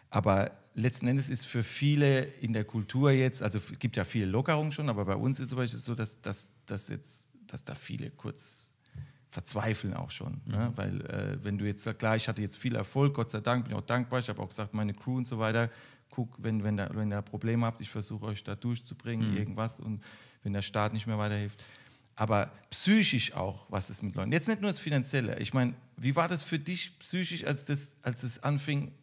Speaker 2: Aber letzten Endes ist für viele in der Kultur jetzt, also es gibt ja viele Lockerungen schon, aber bei uns ist zum Beispiel so, dass, dass, dass, jetzt, dass da viele kurz verzweifeln auch schon. Ne? Mhm. Ne? Weil äh, wenn du jetzt, sagst, klar, ich hatte jetzt viel Erfolg, Gott sei Dank, bin ich auch dankbar, ich habe auch gesagt, meine Crew und so weiter, guck, wenn, wenn, da, wenn da Probleme habt, ich versuche euch da durchzubringen, mhm. irgendwas und wenn der Staat nicht mehr weiterhilft. Aber psychisch auch, was ist mit Leuten? Jetzt nicht nur das Finanzielle. Ich meine, wie war das für dich psychisch, als das, als es anfing,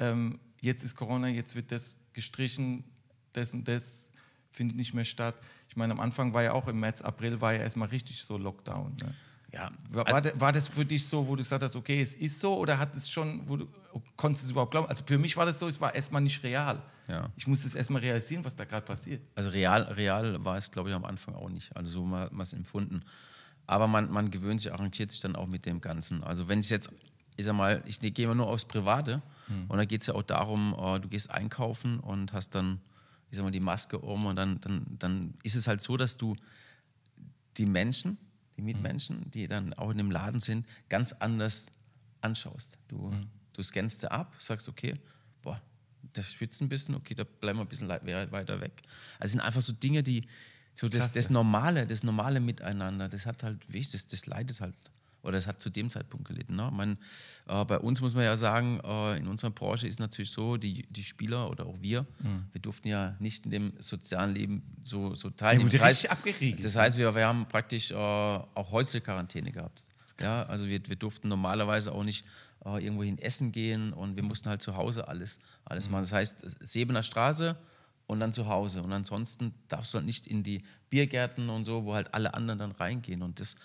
Speaker 2: ähm, jetzt ist Corona, jetzt wird das gestrichen, das und das findet nicht mehr statt. Ich meine, am Anfang war ja auch im März, April war ja erstmal richtig so Lockdown. Ne? Ja. War, war, das für dich so, wo du gesagt hast, okay, es ist so oder hat es schon, wo du,
Speaker 1: konntest du es überhaupt glauben? Also für mich war das so, es war erstmal nicht real. Ja. Ich musste es erstmal realisieren, was da gerade passiert. Also real, real war es, glaube ich, am Anfang auch nicht. Also so hat man es empfunden. Aber man, man gewöhnt sich, arrangiert sich dann auch mit dem Ganzen. Also wenn ich jetzt ich sag mal, ich gehe immer nur aufs Private mhm. und da geht es ja auch darum, äh, du gehst einkaufen und hast dann, ich sag mal, die Maske um und dann, dann, dann ist es halt so, dass du die Menschen, die hm. Mitmenschen, die dann auch in dem Laden sind, ganz anders anschaust. Du, mhm. du scannst sie ab, sagst, okay, boah, da schwitzt ein bisschen, okay, da bleiben wir ein bisschen weiter weg. Also es sind einfach so Dinge, die, so das, das, Normale, das normale Miteinander, das hat halt, wie ich, das, das leidet halt oder es hat zu dem Zeitpunkt gelitten. Ne? Man, äh, bei uns muss man ja sagen, äh, in unserer Branche ist natürlich so, die, die Spieler oder auch wir, mhm. wir durften ja nicht in dem sozialen Leben so, so teilnehmen. das, heißt, abgeriegelt. das heißt, wir, wir haben praktisch äh, auch häusliche quarantäne gehabt. Ja, also wir, wir durften normalerweise auch nicht äh, irgendwo hin essen gehen und wir mussten halt zu Hause alles, alles mhm. machen. Das heißt, Sebener Straße und dann zu Hause. Und ansonsten darfst du halt nicht in die Biergärten und so, wo halt alle anderen dann reingehen. Und das,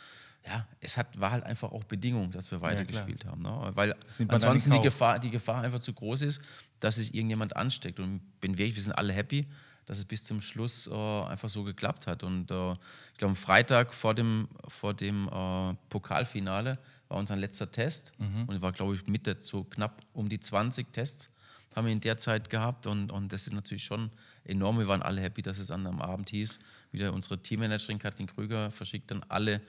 Speaker 1: ja, es hat, war halt einfach auch Bedingung, dass wir weitergespielt ja, haben. Ne? Weil ansonsten die Gefahr, die Gefahr einfach zu groß ist, dass sich irgendjemand ansteckt. Und bin wirklich, wir sind alle happy, dass es bis zum Schluss äh, einfach so geklappt hat. Und äh, ich glaube, am Freitag vor dem, vor dem äh, Pokalfinale war unser letzter Test. Mhm. Und war, glaube ich, Mitte so knapp um die 20 Tests haben wir in der Zeit gehabt. Und, und das ist natürlich schon enorm. Wir waren alle happy, dass es an einem Abend hieß. Wieder unsere Teammanagerin Kathleen Krüger verschickt dann alle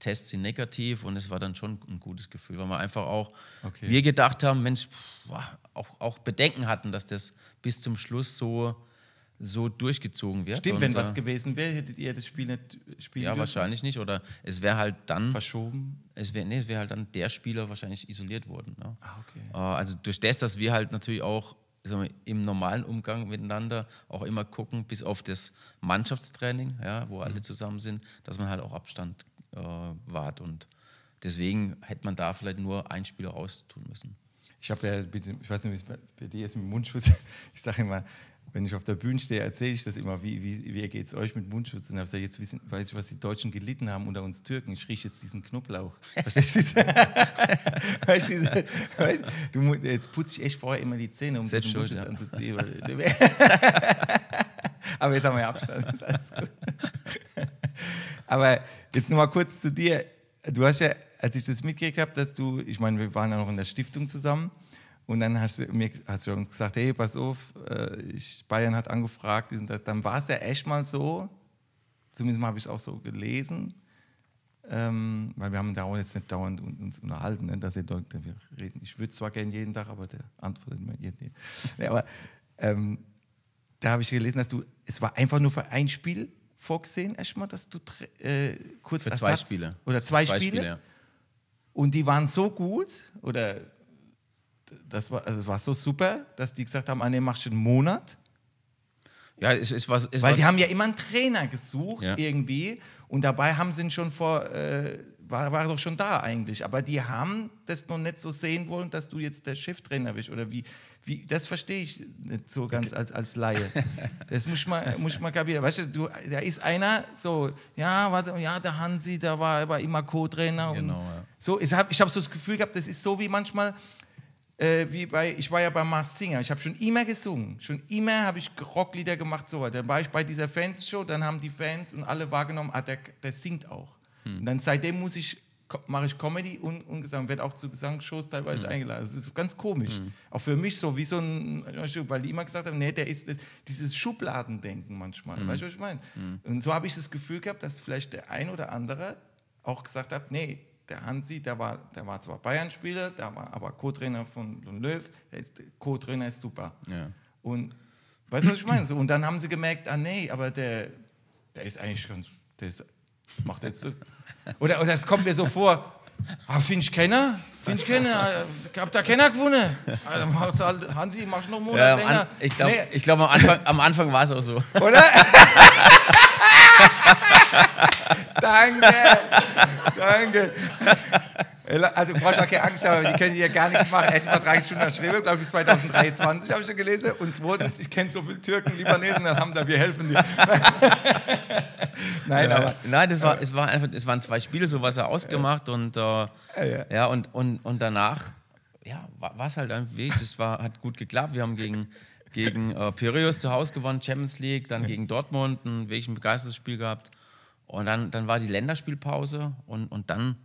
Speaker 1: Tests sind negativ und es war dann schon ein gutes Gefühl, weil wir einfach auch, okay. wir gedacht haben, Mensch, pff, auch, auch Bedenken hatten, dass das bis zum Schluss so, so durchgezogen wird. Stimmt, und, wenn äh, was gewesen wäre, hättet ihr das Spiel nicht spielen Ja, dürfen? wahrscheinlich nicht. Oder es wäre halt dann. Verschoben? Es wäre nee, wär halt dann der Spieler wahrscheinlich isoliert worden. Ne? Ah, okay. Äh, also durch das, dass wir halt natürlich auch wir, im normalen Umgang miteinander auch immer gucken, bis auf das Mannschaftstraining, ja, wo alle mhm. zusammen sind, dass man halt auch Abstand äh, wart. Und deswegen hätte man da vielleicht nur einen Spieler raustun müssen. Ich habe
Speaker 2: ja, ich weiß nicht, wie es bei dir ist mit Mundschutz. Ich sage immer, wenn ich auf der Bühne stehe, erzähle ich das immer, wie, wie, wie geht es euch mit Mundschutz? Und dann habe gesagt, jetzt wissen, weiß ich, was die Deutschen gelitten haben unter uns Türken. Ich rieche jetzt diesen Knoblauch. Verstehst du weißt, du, jetzt putze ich echt vorher immer die Zähne, um Selbst diesen Mundschutz ja. anzuziehen. Aber jetzt haben wir ja Abstand. Aber jetzt nochmal kurz zu dir. Du hast ja, als ich das mitgekriegt habe, dass du, ich meine, wir waren ja noch in der Stiftung zusammen. Und dann hast du, mir, hast du uns gesagt, hey, pass auf, äh, ich, Bayern hat angefragt, dies das. Dann war es ja echt mal so, zumindest mal habe ich es auch so gelesen, ähm, weil wir haben dauernd jetzt nicht dauernd uns unterhalten, ne, dass ihr dort wir reden. Ich würde zwar gerne jeden Tag, aber der antwortet mir jeden. nee, aber ähm, da habe ich gelesen, dass du, es war einfach nur für ein Spiel vorgesehen, erstmal, dass du äh, kurz Für zwei Spiele. Oder zwei, zwei Spiele. Spiele ja. Und die waren so gut, oder das war, also das war so super, dass die gesagt haben, an ah, machst du einen Monat.
Speaker 1: Ja, es, ist was. es Weil was die haben ja
Speaker 2: immer einen Trainer gesucht ja. irgendwie und dabei haben sie ihn schon vor, äh, war, war doch schon da eigentlich, aber die haben das noch nicht so sehen wollen, dass du jetzt der Cheftrainer bist oder wie, wie, das verstehe ich nicht so ganz als, als Laie. Das muss man, muss ich kapieren. Weißt du, du, da ist einer so, ja, warte, ja, der Hansi, der war, war immer Co-Trainer. Genau, ja. So, ich habe ich hab so das Gefühl gehabt, das ist so wie manchmal, äh, wie bei, ich war ja bei Mars Singer, ich habe schon immer gesungen, schon immer habe ich Rocklieder gemacht, so Dann war ich bei dieser Fans-Show, dann haben die Fans und alle wahrgenommen, ah, der, der singt auch. Hm. Und dann seitdem muss ich mache ich Comedy und, und Gesang, werde auch zu Gesangsshows teilweise mhm. eingeladen. Das ist ganz komisch. Mhm. Auch für mich so wie so ein, weil die immer gesagt haben, nee, der ist dieses Schubladendenken manchmal. Mhm. Weißt du, was ich meine? Mhm. Und so habe ich das Gefühl gehabt, dass vielleicht der ein oder andere auch gesagt hat, nee, der Hansi, der war, der war zwar Bayern-Spieler, der war aber Co-Trainer von Löw, der ist Co-Trainer ist super. Ja. Und weißt du, was ich meine? So, und dann haben sie gemerkt, ah nee, aber der, der ist eigentlich ganz, der ist, macht jetzt oder, oder es kommt mir so vor, ah, finde ich Kenner? Finde ich Kenner? Ich habe da Kenner gewonnen. Also, halt, Hansi, machst du noch einen Monat ja, länger? An, ich glaube, nee. glaub,
Speaker 1: am Anfang, am Anfang war es auch so. Oder? Danke. Danke. Äh, also du brauchst auch keine Angst aber die können hier gar nichts machen. Erstmal 30 Stunden
Speaker 2: an Schwebe, glaube ich, 2023 habe ich schon gelesen. Und zweitens, ich kenne so viele Türken, Libanesen, Alhamdulillah, wir helfen dir. Nein, ja. aber. Nein, das war,
Speaker 1: es, war einfach, es waren zwei Spiele, so was er ausgemacht ja. und, äh, ja, ja. und, und, und danach ja, war es halt einfach, es war, hat gut geklappt. Wir haben gegen gegen äh, Piraeus zu Hause gewonnen, Champions League, dann ja. gegen Dortmund ein wirklich ein begeistertes Spiel gehabt. Und dann, dann war die Länderspielpause und, und dann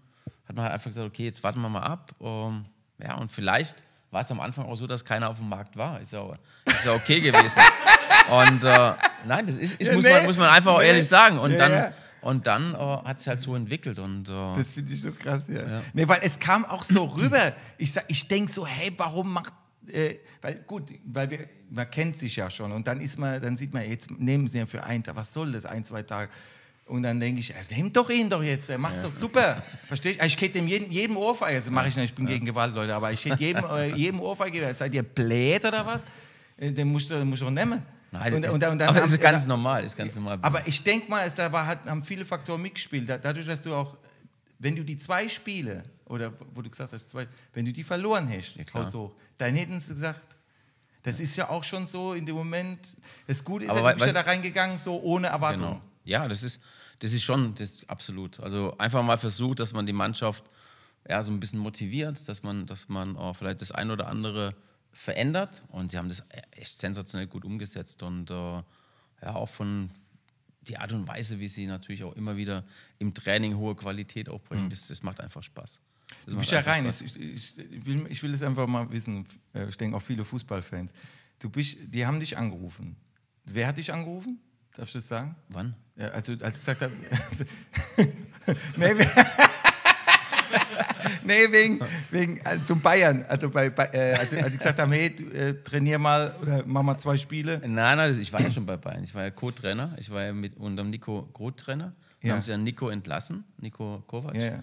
Speaker 1: hat man halt einfach gesagt, okay, jetzt warten wir mal ab. Um, ähm, ja, und vielleicht war es am Anfang auch so, dass keiner auf dem Markt war. Ist ja, ist ja okay gewesen. und äh, nein, das ist, ist muss, nee, man, muss man einfach nee, auch ehrlich sagen. Und nee, dann. Ja. dann äh, hat es halt so entwickelt. Und, äh, das
Speaker 2: finde
Speaker 3: ich so krass, ja. ja. Nee, weil es kam auch so rüber. Ich, ich denke so, hey, warum
Speaker 2: macht. Äh, weil gut, weil wir, man kennt sich ja schon und dann ist man, dann sieht man, jetzt nehmen sie ja für einen Tag, was soll das, ein, zwei Tage. Und dann denke ich, nimm doch ihn doch jetzt, er macht's ja. doch super. Verstehst du? Also ich hätte ihm jeden, jedem Ohrfeige, jetzt also mache ich nicht, ich bin ja. gegen Gewalt, Leute, aber ich hätte jedem, äh, jedem Ohrfeige, äh, seid ihr bläht oder was? Äh, den musst du, den auch nehmen. Nein, und, ist, und, und aber haben, ist ganz normal, ist ganz normal. Aber ich denke mal, da war, haben viele Faktoren mitgespielt. Dadurch, dass du auch, wenn du die zwei Spiele, oder wo du gesagt hast, zwei, wenn du die verloren hättest, ja, so, dann hätten sie gesagt, das ist ja auch schon so in dem Moment, das Gute ist, aber, ja, du bist ja da
Speaker 1: reingegangen, so ohne Erwartung. Genau ja, das ist, das ist schon das ist absolut. Also einfach mal versucht, dass man die Mannschaft ja, so ein bisschen motiviert, dass man, dass man auch vielleicht das ein oder andere verändert. Und sie haben das echt sensationell gut umgesetzt. Und äh, ja, auch von die Art und Weise, wie sie natürlich auch immer wieder im Training hohe Qualität auch bringen, mhm. das, das macht einfach Spaß. Das du bist ja rein. Ich,
Speaker 2: ich, ich, will, ich will das einfach mal wissen. Ich äh, denke auch viele Fußballfans. Du bist, die haben dich angerufen. Wer hat dich angerufen? Darfst du das sagen? Wann? Ja, als, als ich gesagt habe. nee, nee, wegen, wegen äh, zum Bayern. Also, bei, äh, als, als
Speaker 1: ich gesagt habe, hey, du, äh, trainier mal oder mach mal zwei Spiele. Nein, nein, ich war ja schon bei Bayern. Ich war ja Co-Trainer. Ich war ja mit unserem Nico Co-Trainer. Wir ja. haben sie ja Nico entlassen, Nico Kovac. Ja, ja.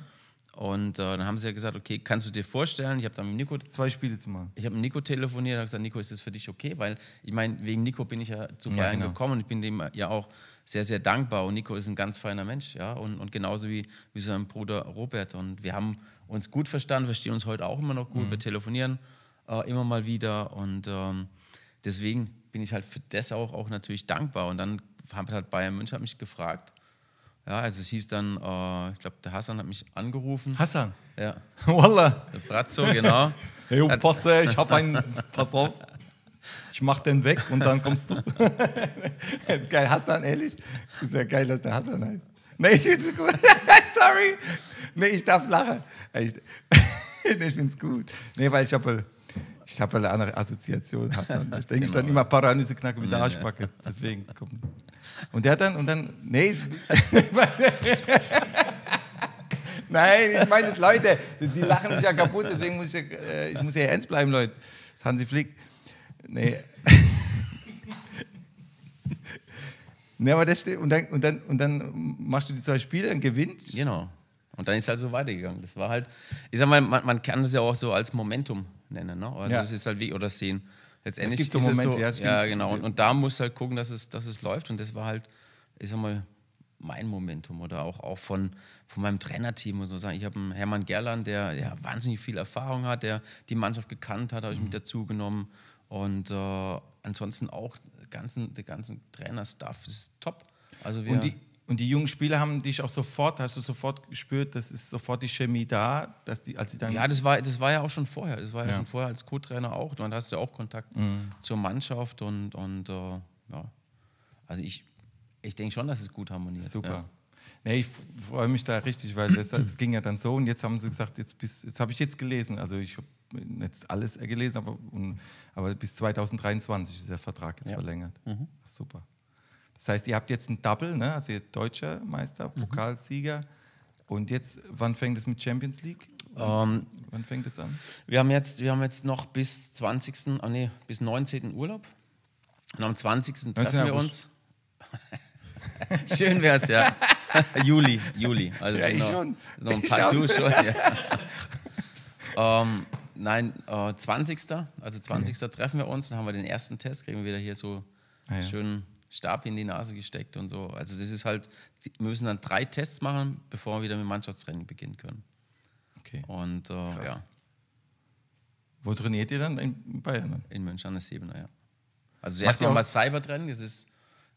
Speaker 1: Und äh, dann haben sie ja gesagt, okay, kannst du dir vorstellen, ich habe dann mit Nico... Zwei Spiele zu machen. Ich habe mit Nico telefoniert und gesagt, Nico, ist das für dich okay? Weil, ich meine, wegen Nico bin ich ja zu Bayern ja, genau. gekommen und ich bin dem ja auch sehr, sehr dankbar. Und Nico ist ein ganz feiner Mensch, ja, und, und genauso wie, wie sein Bruder Robert. Und wir haben uns gut verstanden, verstehen uns heute auch immer noch gut. Mhm. Wir telefonieren äh, immer mal wieder und ähm, deswegen bin ich halt für das auch, auch natürlich dankbar. Und dann hat halt Bayern München hat mich gefragt, ja, also es hieß dann, äh, ich glaube, der Hassan hat mich angerufen. Hassan? Ja. Wallah. Der Brazzo, genau. hey, oh, aufpasse, ich habe
Speaker 2: einen, pass auf, ich mach den weg und dann kommst du. ist geil, Hassan, ehrlich. Ist ja geil, dass der Hassan heißt. Nee, ich find's gut. Sorry. Nee, ich darf lachen. Ich, nee, ich find's gut. Nee, weil ich habe ich habe eine andere Assoziation, Hassan. Ich denke ich dann genau. immer Paranüsse knacken mit der Arschbacke. Deswegen kommt. Und der hat dann, und dann, nee. Nein, ich meine, Leute, die lachen sich ja kaputt, deswegen muss ich, äh, ich muss ja ernst bleiben, Leute. Das ist Hansi Flick. Nee. nee, aber
Speaker 1: das steht, und dann, und, dann, und
Speaker 2: dann machst du die zwei Spiele und gewinnst. Genau. Und dann
Speaker 1: ist es halt so weitergegangen. Das war halt, ich sag mal, man, man kann es ja auch so als Momentum nennen. Ne? Also ja. das ist halt wie, oder sehen. Letztendlich es gibt so Momente, so, ja, ja, genau. Und, und da muss halt gucken, dass es, dass es läuft. Und das war halt, ich sag mal, mein Momentum oder auch, auch von, von meinem Trainerteam, muss man sagen. Ich habe einen Hermann Gerland, der ja, wahnsinnig viel Erfahrung hat, der die Mannschaft gekannt hat, habe ich mhm. mit dazu genommen. Und äh, ansonsten auch ganzen, der ganzen Trainerstaff ist top. Also wir, und die,
Speaker 2: und die jungen Spieler haben dich auch sofort, hast du sofort gespürt, das ist
Speaker 1: sofort die Chemie da, dass die, als sie dann. Ja, das war, das war ja auch schon vorher. Das war ja, ja schon vorher als Co-Trainer auch. Du hast ja auch Kontakt mhm. zur Mannschaft und, und äh, ja. Also ich, ich denke schon, dass es gut harmoniert. Super. Ja.
Speaker 2: Nee, ich freue mich da richtig, weil es ging ja dann so und jetzt haben sie gesagt, jetzt, jetzt habe ich jetzt gelesen, also ich habe jetzt alles gelesen, aber, und, aber bis 2023 ist der Vertrag jetzt ja. verlängert. Mhm. Super. Das heißt, ihr habt jetzt ein Double, ne? also ihr deutscher Meister, mhm. Pokalsieger. Mhm. Und jetzt, wann
Speaker 1: fängt es mit Champions League? Ähm, wann fängt es an? Wir haben, jetzt, wir haben jetzt noch bis 20. Oh ah, nee, bis 19. Urlaub. Und am 20. treffen wir uns. Schön wäre es, ja. Juli, Juli. Also ja, ich noch, schon. Ist noch ein paar schon. schon ja. ähm, nein, äh, 20. Also 20. Okay. treffen wir uns, dann haben wir den ersten Test, kriegen wir wieder hier so ah, ja. schön Stab in die Nase gesteckt und so. Also das ist halt, wir müssen dann drei Tests machen, bevor wir wieder mit Mannschaftstraining beginnen können. Okay. Und äh, ja. Wo trainiert ihr dann? In Bayern? In München an der Sebener, ja. Also erstmal mal Cybertraining, das ist.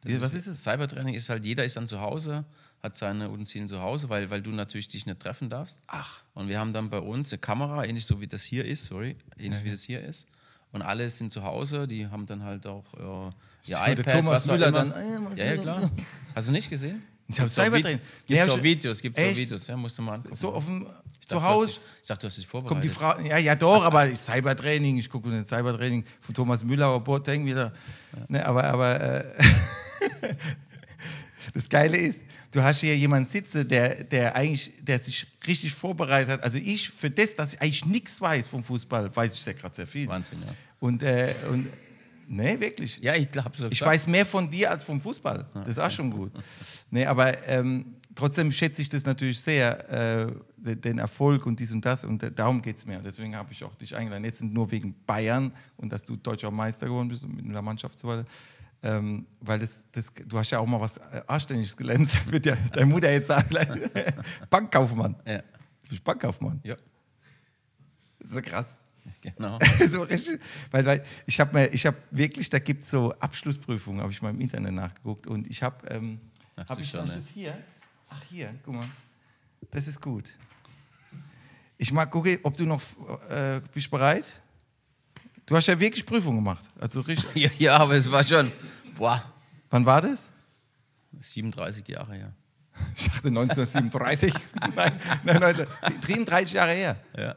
Speaker 1: Das Wie, was ist es? Cybertraining ist halt, jeder ist dann zu Hause, hat seine Utensilien zu Hause, weil, weil du natürlich dich nicht treffen darfst. Ach. Und wir haben dann bei uns eine Kamera, ähnlich so wie das hier ist, sorry, ähnlich ja. wie das hier ist und alle sind zu Hause, die haben dann halt auch äh, ihr so, iPad. Thomas Müller dann. Äh, ja, ja, klar. Hast du nicht gesehen? Ich habe selber drin. Gibt es auch Videos, gibt es auch Videos, ja, musst du mal angucken. So auf dem Hause. Ich dachte, du hast dich vorbereitet. Kommt die
Speaker 2: Frau, ja, ja, doch, aber Cybertraining, ich gucke den Cybertraining von Thomas Müller, aber Boateng wieder. Ja. Ne, aber aber äh, das Geile ist, du hast hier jemanden sitzen, der, der, eigentlich, der sich richtig vorbereitet hat. Also ich, für das, dass ich eigentlich nichts weiß vom Fußball, weiß ich sehr gerade sehr viel. Wahnsinn, ja. Und, äh, und nee, wirklich. Ja, ich glaube so. Ich weiß mehr von dir als vom Fußball. Das ist auch schon gut. Nee, aber ähm, trotzdem schätze ich das natürlich sehr, äh, den Erfolg und dies und das. Und darum geht es mir. Deswegen habe ich auch dich eingeladen. Jetzt nur wegen Bayern und dass du deutscher Meister geworden bist und mit einer Mannschaft so weiter. Ähm, weil das, das, du hast ja auch mal was äh, Anständiges gelernt, wird ja deine Mutter jetzt sagen, Bankkaufmann. Ja. Du bist Bankkaufmann.
Speaker 1: Ja. Das ist so krass. Genau. so richtig,
Speaker 2: weil, weil ich habe mir, ich habe wirklich, da gibt es so Abschlussprüfungen, habe ich mal im Internet nachgeguckt und ich habe, ähm, habe ich schon, das hier? Ach hier, guck mal, das ist gut. Ich mag gucken, ob du noch, äh, bist bereit? Du hast ja wirklich Prüfung gemacht. Also richtig. ja,
Speaker 1: ja, aber es war schon. Boah.
Speaker 2: Wann war das?
Speaker 1: 37 Jahre, her. Ich dachte
Speaker 3: 1937. nein, nein,
Speaker 1: 19, 33 Jahre her. Ja.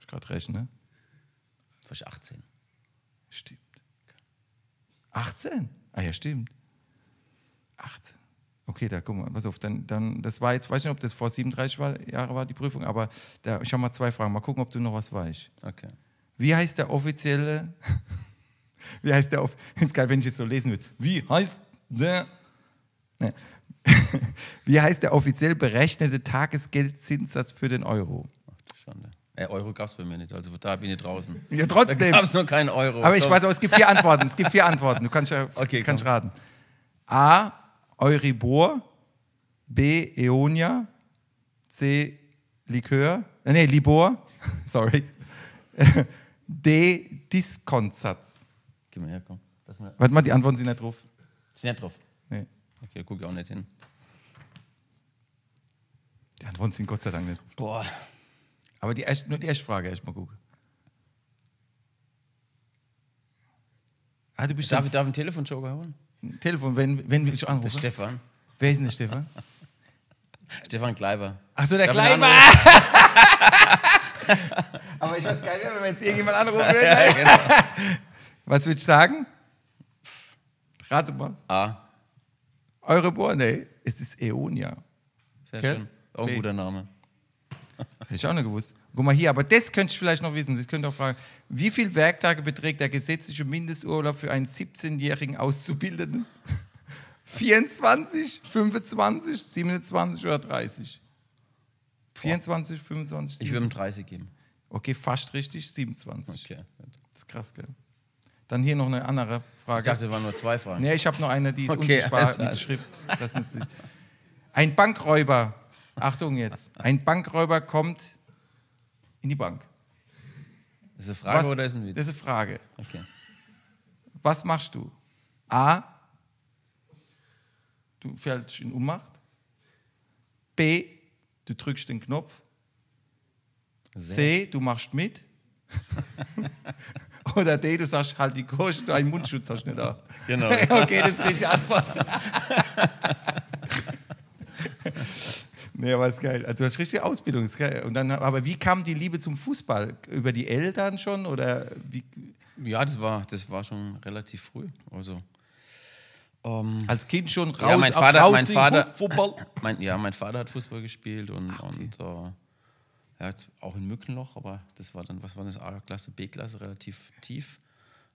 Speaker 2: Ich gerade rechnen, ne? War ich 18. Stimmt. 18? Ah ja, stimmt. 18. Okay, da guck mal, pass auf, dann, dann, das war jetzt, weiß nicht, ob das vor 37 war, Jahre war, die Prüfung, aber da, ich habe mal zwei Fragen, mal gucken, ob du noch was weißt. Okay. Wie heißt der offizielle, wie heißt der, ist geil, wenn ich jetzt so lesen würde, wie heißt der, ne, wie heißt der offiziell berechnete Tagesgeldzinssatz für den Euro?
Speaker 1: Ach du Schande. Äh, Euro gab es bei mir nicht, also da bin ich draußen. Ja, trotzdem. Da gab es noch keinen Euro. Aber ich weiß auch, es gibt vier Antworten,
Speaker 2: es gibt vier Antworten, du kannst, ja, okay, kannst komm. raten. A, Euribor, B. Eonia, C. Likör, äh, nee, Libor, sorry, D. Diskonsatz.
Speaker 1: Gib mal her, komm. Warte mal, die Antworten sind nicht drauf. Sind nicht drauf? Nee. Okay, guck ich auch nicht hin. Die Antworten sind Gott sei Dank nicht drauf. Boah.
Speaker 2: Aber die erste, nur die erste Frage erstmal gucken.
Speaker 1: Ah, du bist darf, ich, darf ich einen Telefonjoker holen? Telefon, wenn, wenn ich anrufe. Das ist Stefan. Wer ist denn der Stefan? Stefan Kleiber. Achso, der Kleiber! Aber ich weiß gar nicht, mehr, wenn jetzt irgendjemand anrufen will. Ne? ja, genau.
Speaker 2: Was würdest du sagen?
Speaker 1: Rate mal. A. Euribor? Nee,
Speaker 2: es ist Eonia. Sehr Gell? schön.
Speaker 1: Auch ein guter Name.
Speaker 2: Hätte ich auch nicht gewusst. Guck mal hier, aber das könntest du vielleicht noch wissen. Ich könnte auch fragen, wie viele Werktage beträgt der gesetzliche Mindesturlaub für einen 17-jährigen Auszubildenden? 24, 25, 27 oder 30? 24, 25, 27. Ich würde ihm 30 geben. Okay, fast richtig, 27. Okay. Das ist krass, gell? Dann hier noch eine andere Frage. Ich dachte, es waren nur zwei Fragen. Nee, ich habe noch eine, die ist okay, unsichtbar also, mit Schrift. Das nützt sich. Ein Bankräuber, Achtung jetzt, ein Bankräuber kommt in die Bank? Das ist eine Frage Was, oder ist ein Witz? Das ist eine Frage. Okay. Was machst du? A. Du fällst in Ohnmacht. B. Du drückst den Knopf. Sehr. C. Du machst mit. oder D. Du sagst, halt die Kost, du einen Mundschutz hast nicht da. Genau. okay, das ist die richtige Antwort. Nee, aber ist geil. Also du hast richtig Ausbildung, ist geil. Und dann, aber wie kam die Liebe zum Fußball? Über die Eltern schon oder wie?
Speaker 1: Ja, das war, das war schon relativ früh. Also ähm, als Kind schon raus. Ja, mein Vater, raus mein Vater, Fußball. Mein, ja, mein Vater hat Fußball gespielt und, Ach, okay. und äh, ja, auch in Mückenloch, aber das war dann, was war das A-Klasse, B-Klasse, relativ tief.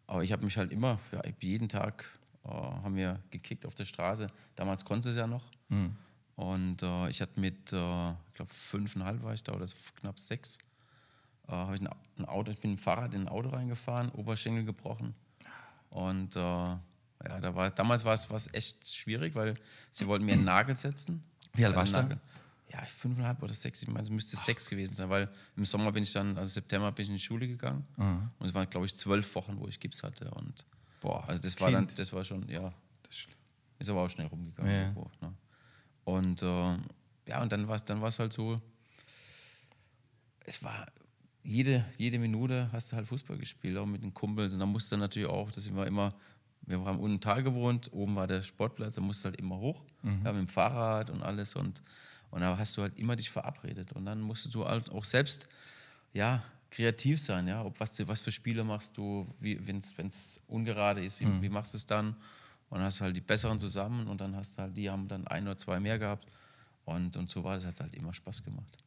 Speaker 1: Aber ich habe mich halt immer, ja, jeden Tag äh, haben wir gekickt auf der Straße. Damals konnte es ja noch. Mhm. Und äh, ich hatte mit, äh, ich glaube, fünfeinhalb war ich da oder knapp sechs, äh, habe ich ein, Auto, ich bin mit dem Fahrrad in ein Auto reingefahren, Oberschenkel gebrochen. Und äh, ja, da war, damals war es echt schwierig, weil sie wollten mir einen Nagel setzen. Wie alt warst du? Ja, fünfeinhalb oder sechs, ich meine, es müsste Ach. sechs gewesen sein, weil im Sommer bin ich dann, also September bin ich in die Schule gegangen mhm. und es waren, glaube ich, zwölf Wochen, wo ich Gips hatte. Und Boah, also das kind. war dann, das war schon, ja. Das ist, ist aber auch schnell rumgegangen. Ja. Irgendwo, ne? Und äh, ja, und dann war es dann halt so, es war jede, jede Minute hast du halt Fußball gespielt, auch mit den Kumpels. Und dann musste natürlich auch, das war immer, wir haben unten Tal gewohnt, oben war der Sportplatz, da musst du halt immer hoch, mhm. ja, mit dem Fahrrad und alles. Und, und da hast du halt immer dich verabredet. Und dann musstest du halt auch selbst, ja, kreativ sein, ja, ob was, was für Spiele machst du, wenn es ungerade ist, wie, mhm. wie machst du es dann? und hast halt die besseren zusammen und dann hast du halt, die haben dann ein oder zwei mehr gehabt und, und so war das, hat halt immer Spaß gemacht.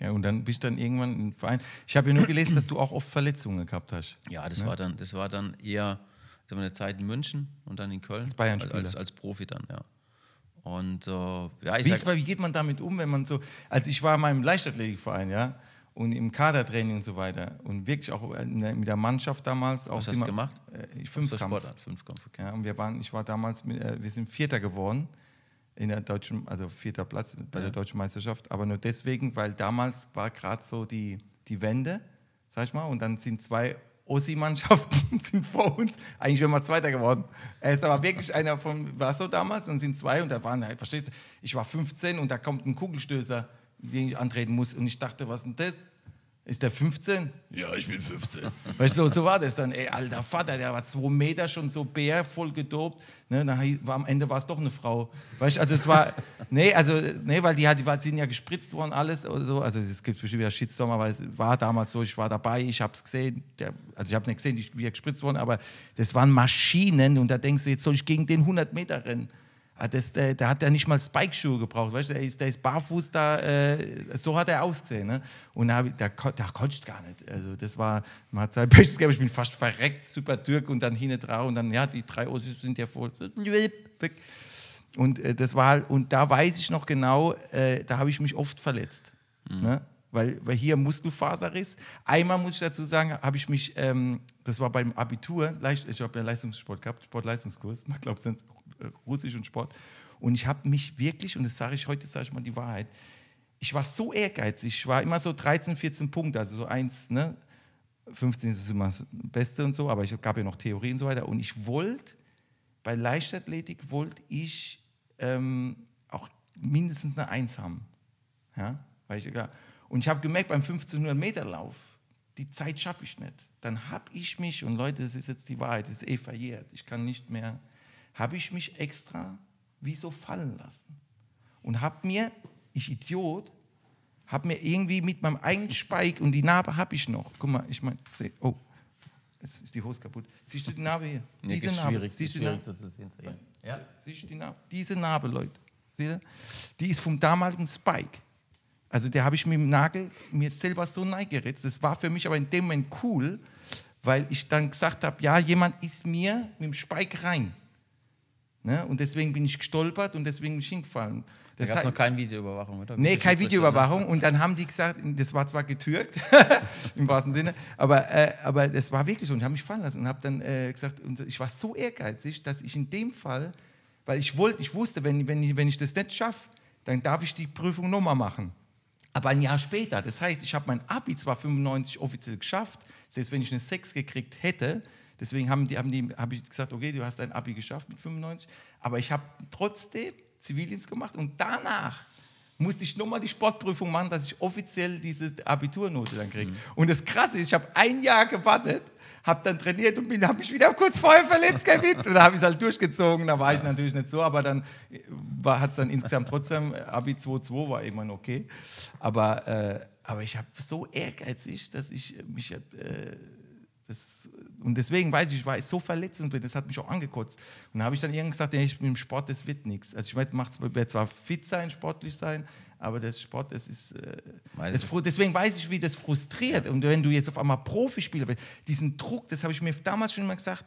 Speaker 1: Ja, und dann bist du dann irgendwann im Verein. Ich habe ja nur gelesen, dass du auch oft Verletzungen gehabt hast. Ja, das, ne? war, dann, das war dann eher eine Zeit in München und dann in Köln. Als bayern als, als, Profi dann, ja. Und äh, ja, ich wie, sag, ist, wie geht man damit um, wenn man so. Also, ich war in meinem Leichtathletikverein, ja
Speaker 2: und im Kadertraining und so weiter. Und wirklich auch mit der Mannschaft damals. Was hast du gemacht? Äh, Fünfkampf. Fünfkampf okay. ja, und wir waren, ich war damals, mit, äh, wir sind Vierter geworden in der deutschen, also vierter Platz bei ja. der deutschen Meisterschaft. Aber nur deswegen, weil damals war gerade so die, die Wende, sag ich mal. Und dann sind zwei Ossi-Mannschaften sind vor uns. Eigentlich wären wir Zweiter geworden. Er ist aber wirklich einer von, war so damals, und sind zwei und da waren halt, verstehst du, ich war 15 und da kommt ein Kugelstößer den ich antreten muss. Und ich dachte, was ist denn das? Ist der 15?
Speaker 3: Ja, ich bin 15. Weißt
Speaker 2: du, so war das dann. Ey, alter Vater, der war zwei Meter schon so bärvoll gedopt. Ne, dann war, am Ende war es doch eine Frau. Weißt du, also es war, nee, also, nee, weil die, die sind ja gespritzt worden, alles oder so. Also es gibt bestimmt wieder Shitstorm, aber es war damals so, ich war dabei, ich habe es gesehen. Der, also ich habe nicht gesehen, wie er gespritzt worden, aber das waren Maschinen und da denkst du, jetzt soll ich gegen den 100 Meter rennen. Ah, das, der, äh, der, hat ja nicht mal Spike-Schuhe gebraucht, weißt du, der ist, der ist barfuß da, äh, so hat er ausgesehen. Ne? Und da, der, der konnte gar nicht. Also das war, man hat sein Bestes gegeben, ich bin fast verreckt, super Türk und dann hinten drauf und dann, ja, die drei Ossis sind ja voll weg. Und äh, das war, halt, und da weiß ich noch genau, äh, da habe ich mich oft verletzt. Mhm. Ne? Weil, weil hier ist. Einmal muss ich dazu sagen, habe ich mich, ähm, das war beim Abitur, ich habe ja Leistungssport gehabt, Sportleistungskurs, man glaubt es nicht, äh, Russisch und Sport. Und ich habe mich wirklich, und das sage ich heute, sage ich mal die Wahrheit, ich war so ehrgeizig, ich war immer so 13, 14 Punkte, also so eins, ne? 15 ist immer das Beste und so, aber ich gab ja noch Theorie und so weiter. Und ich wollte, bei Leichtathletik wollte ich ähm, auch mindestens eine Eins haben. Ja? Weil ich, Und ich habe gemerkt, beim 1500-Meter-Lauf, die Zeit schaffe ich nicht. Dann habe ich mich, und Leute, das ist jetzt die Wahrheit, das ist eh verjährt. Ich kann nicht mehr habe ich mich extra wie so fallen lassen. Und habe mir, ich Idiot, habe mir irgendwie mit meinem eigenen Spike und die Narbe habe ich noch. Guck mal, ich meine, oh, jetzt ist die Hose kaputt. Siehst du die Narbe hier? Diese Narbe. Schwierig, Siehst du die Narbe? Das ist hinterher. ja. Siehst du die Narbe? Diese Narbe, Leute. Seht ihr? Die ist vom damaligen Spike. Also der habe ich mit dem Nagel mir selber so neigeritzt. Das war für mich aber in dem Moment cool, weil ich dann gesagt habe, ja, jemand ist mir mit dem Spike rein. Ne? Und deswegen bin ich gestolpert und deswegen bin ich hingefallen. da gab es noch keine Videoüberwachung, oder? Nee, keine Videoüberwachung. Und dann haben die gesagt, das war zwar getürkt, im wahrsten Sinne, aber, äh, aber das war wirklich so. Und ich habe mich fallen lassen und habe dann äh, gesagt, ich war so ehrgeizig, dass ich in dem Fall, weil ich wollte, ich wusste, wenn, wenn, ich, wenn ich das nicht schaffe, dann darf ich die Prüfung nochmal machen. Aber ein Jahr später, das heißt, ich habe mein Abi zwar 95 offiziell geschafft, selbst wenn ich eine 6 gekriegt hätte, Deswegen haben die, haben die, habe ich gesagt, okay, du hast dein Abi geschafft mit 95, aber ich habe trotzdem Zivildienst gemacht und danach musste ich nochmal die Sportprüfung machen, dass ich offiziell diese Abiturnote dann kriege. Mhm. Und das Krasse ist, ich habe ein Jahr gewartet, habe dann trainiert und habe mich wieder
Speaker 3: kurz vorher verletzt, kein Witz. Und da habe ich
Speaker 2: es halt durchgezogen, da war ich natürlich nicht so, aber dann äh, hat es dann insgesamt trotzdem, äh, Abi 2.2 war irgendwann okay. Aber, äh, aber ich habe so ehrgeizig, dass ich äh, mich... Äh, das und deswegen weiß ich, ich war so verletzt und das hat mich auch angekotzt. Und da habe ich dann irgendwann gesagt, ja, ich mit dem Sport, das wird nichts. Also ich werde zwar fit sein, sportlich sein, aber das Sport, das ist, äh, das deswegen weiß ich, wie das frustriert. Ja. Und wenn du jetzt auf einmal Profispieler bist, diesen Druck, das habe ich mir damals schon immer gesagt,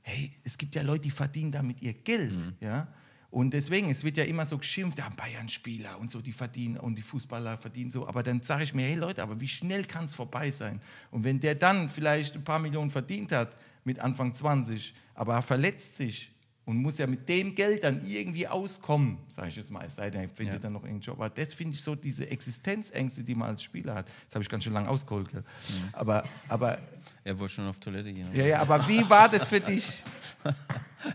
Speaker 2: hey, es gibt ja Leute, die verdienen damit ihr Geld, mhm. ja. Und deswegen, es wird ja immer so geschimpft, ja, Bayern-Spieler und so, die verdienen und die Fußballer verdienen so. Aber dann sage ich mir, hey Leute, aber wie schnell kann es vorbei sein? Und wenn der dann vielleicht ein paar Millionen verdient hat mit Anfang 20, aber er verletzt sich und muss ja mit dem Geld dann irgendwie auskommen, sage ich jetzt mal, es sei denn, ich finde ja. dann noch einen Job. Aber das finde ich so, diese Existenzängste, die man als Spieler hat. Das habe ich ganz schön lange ausgeholt. Mhm. Aber, aber. Er wollte schon auf Toilette gehen. Ja, ja, aber wie war das für dich?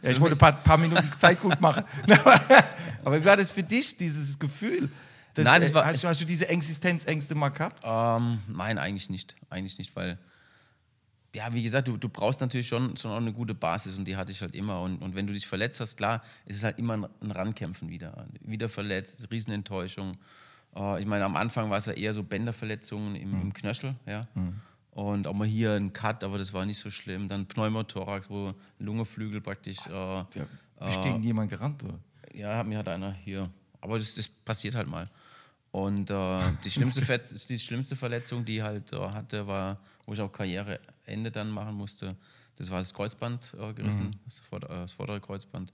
Speaker 2: ja, ich wollte ein paar, paar, Minuten Zeit gut machen.
Speaker 1: aber wie war das für dich, dieses Gefühl? Dass, Nein, das äh, war, hast, du, hast du diese Existenzängste mal gehabt? Ähm, nein, eigentlich nicht. Eigentlich nicht, weil ja, wie gesagt, du, du brauchst natürlich schon, schon auch eine gute Basis und die hatte ich halt immer. Und, und wenn du dich verletzt hast, klar, ist es halt immer ein, ein Rankämpfen wieder. Wieder verletzt, Riesenenttäuschung. Äh, ich meine, am Anfang war es ja eher so Bänderverletzungen im, mhm. im Knöchel, ja. Mhm. Und auch mal hier ein Cut, aber das war nicht so schlimm. Dann Pneumothorax, wo Lungeflügel praktisch. Äh, ja, bist äh, gegen
Speaker 2: jemanden gerannt, oder?
Speaker 1: Ja, mir hat einer hier. Aber das, das passiert halt mal. Und äh, die, schlimmste die schlimmste Verletzung, die ich halt äh, hatte, war, wo ich auch Karriere Ende dann machen musste, das war das Kreuzband äh, gerissen, mhm. das, vordere, äh, das, vordere, Kreuzband.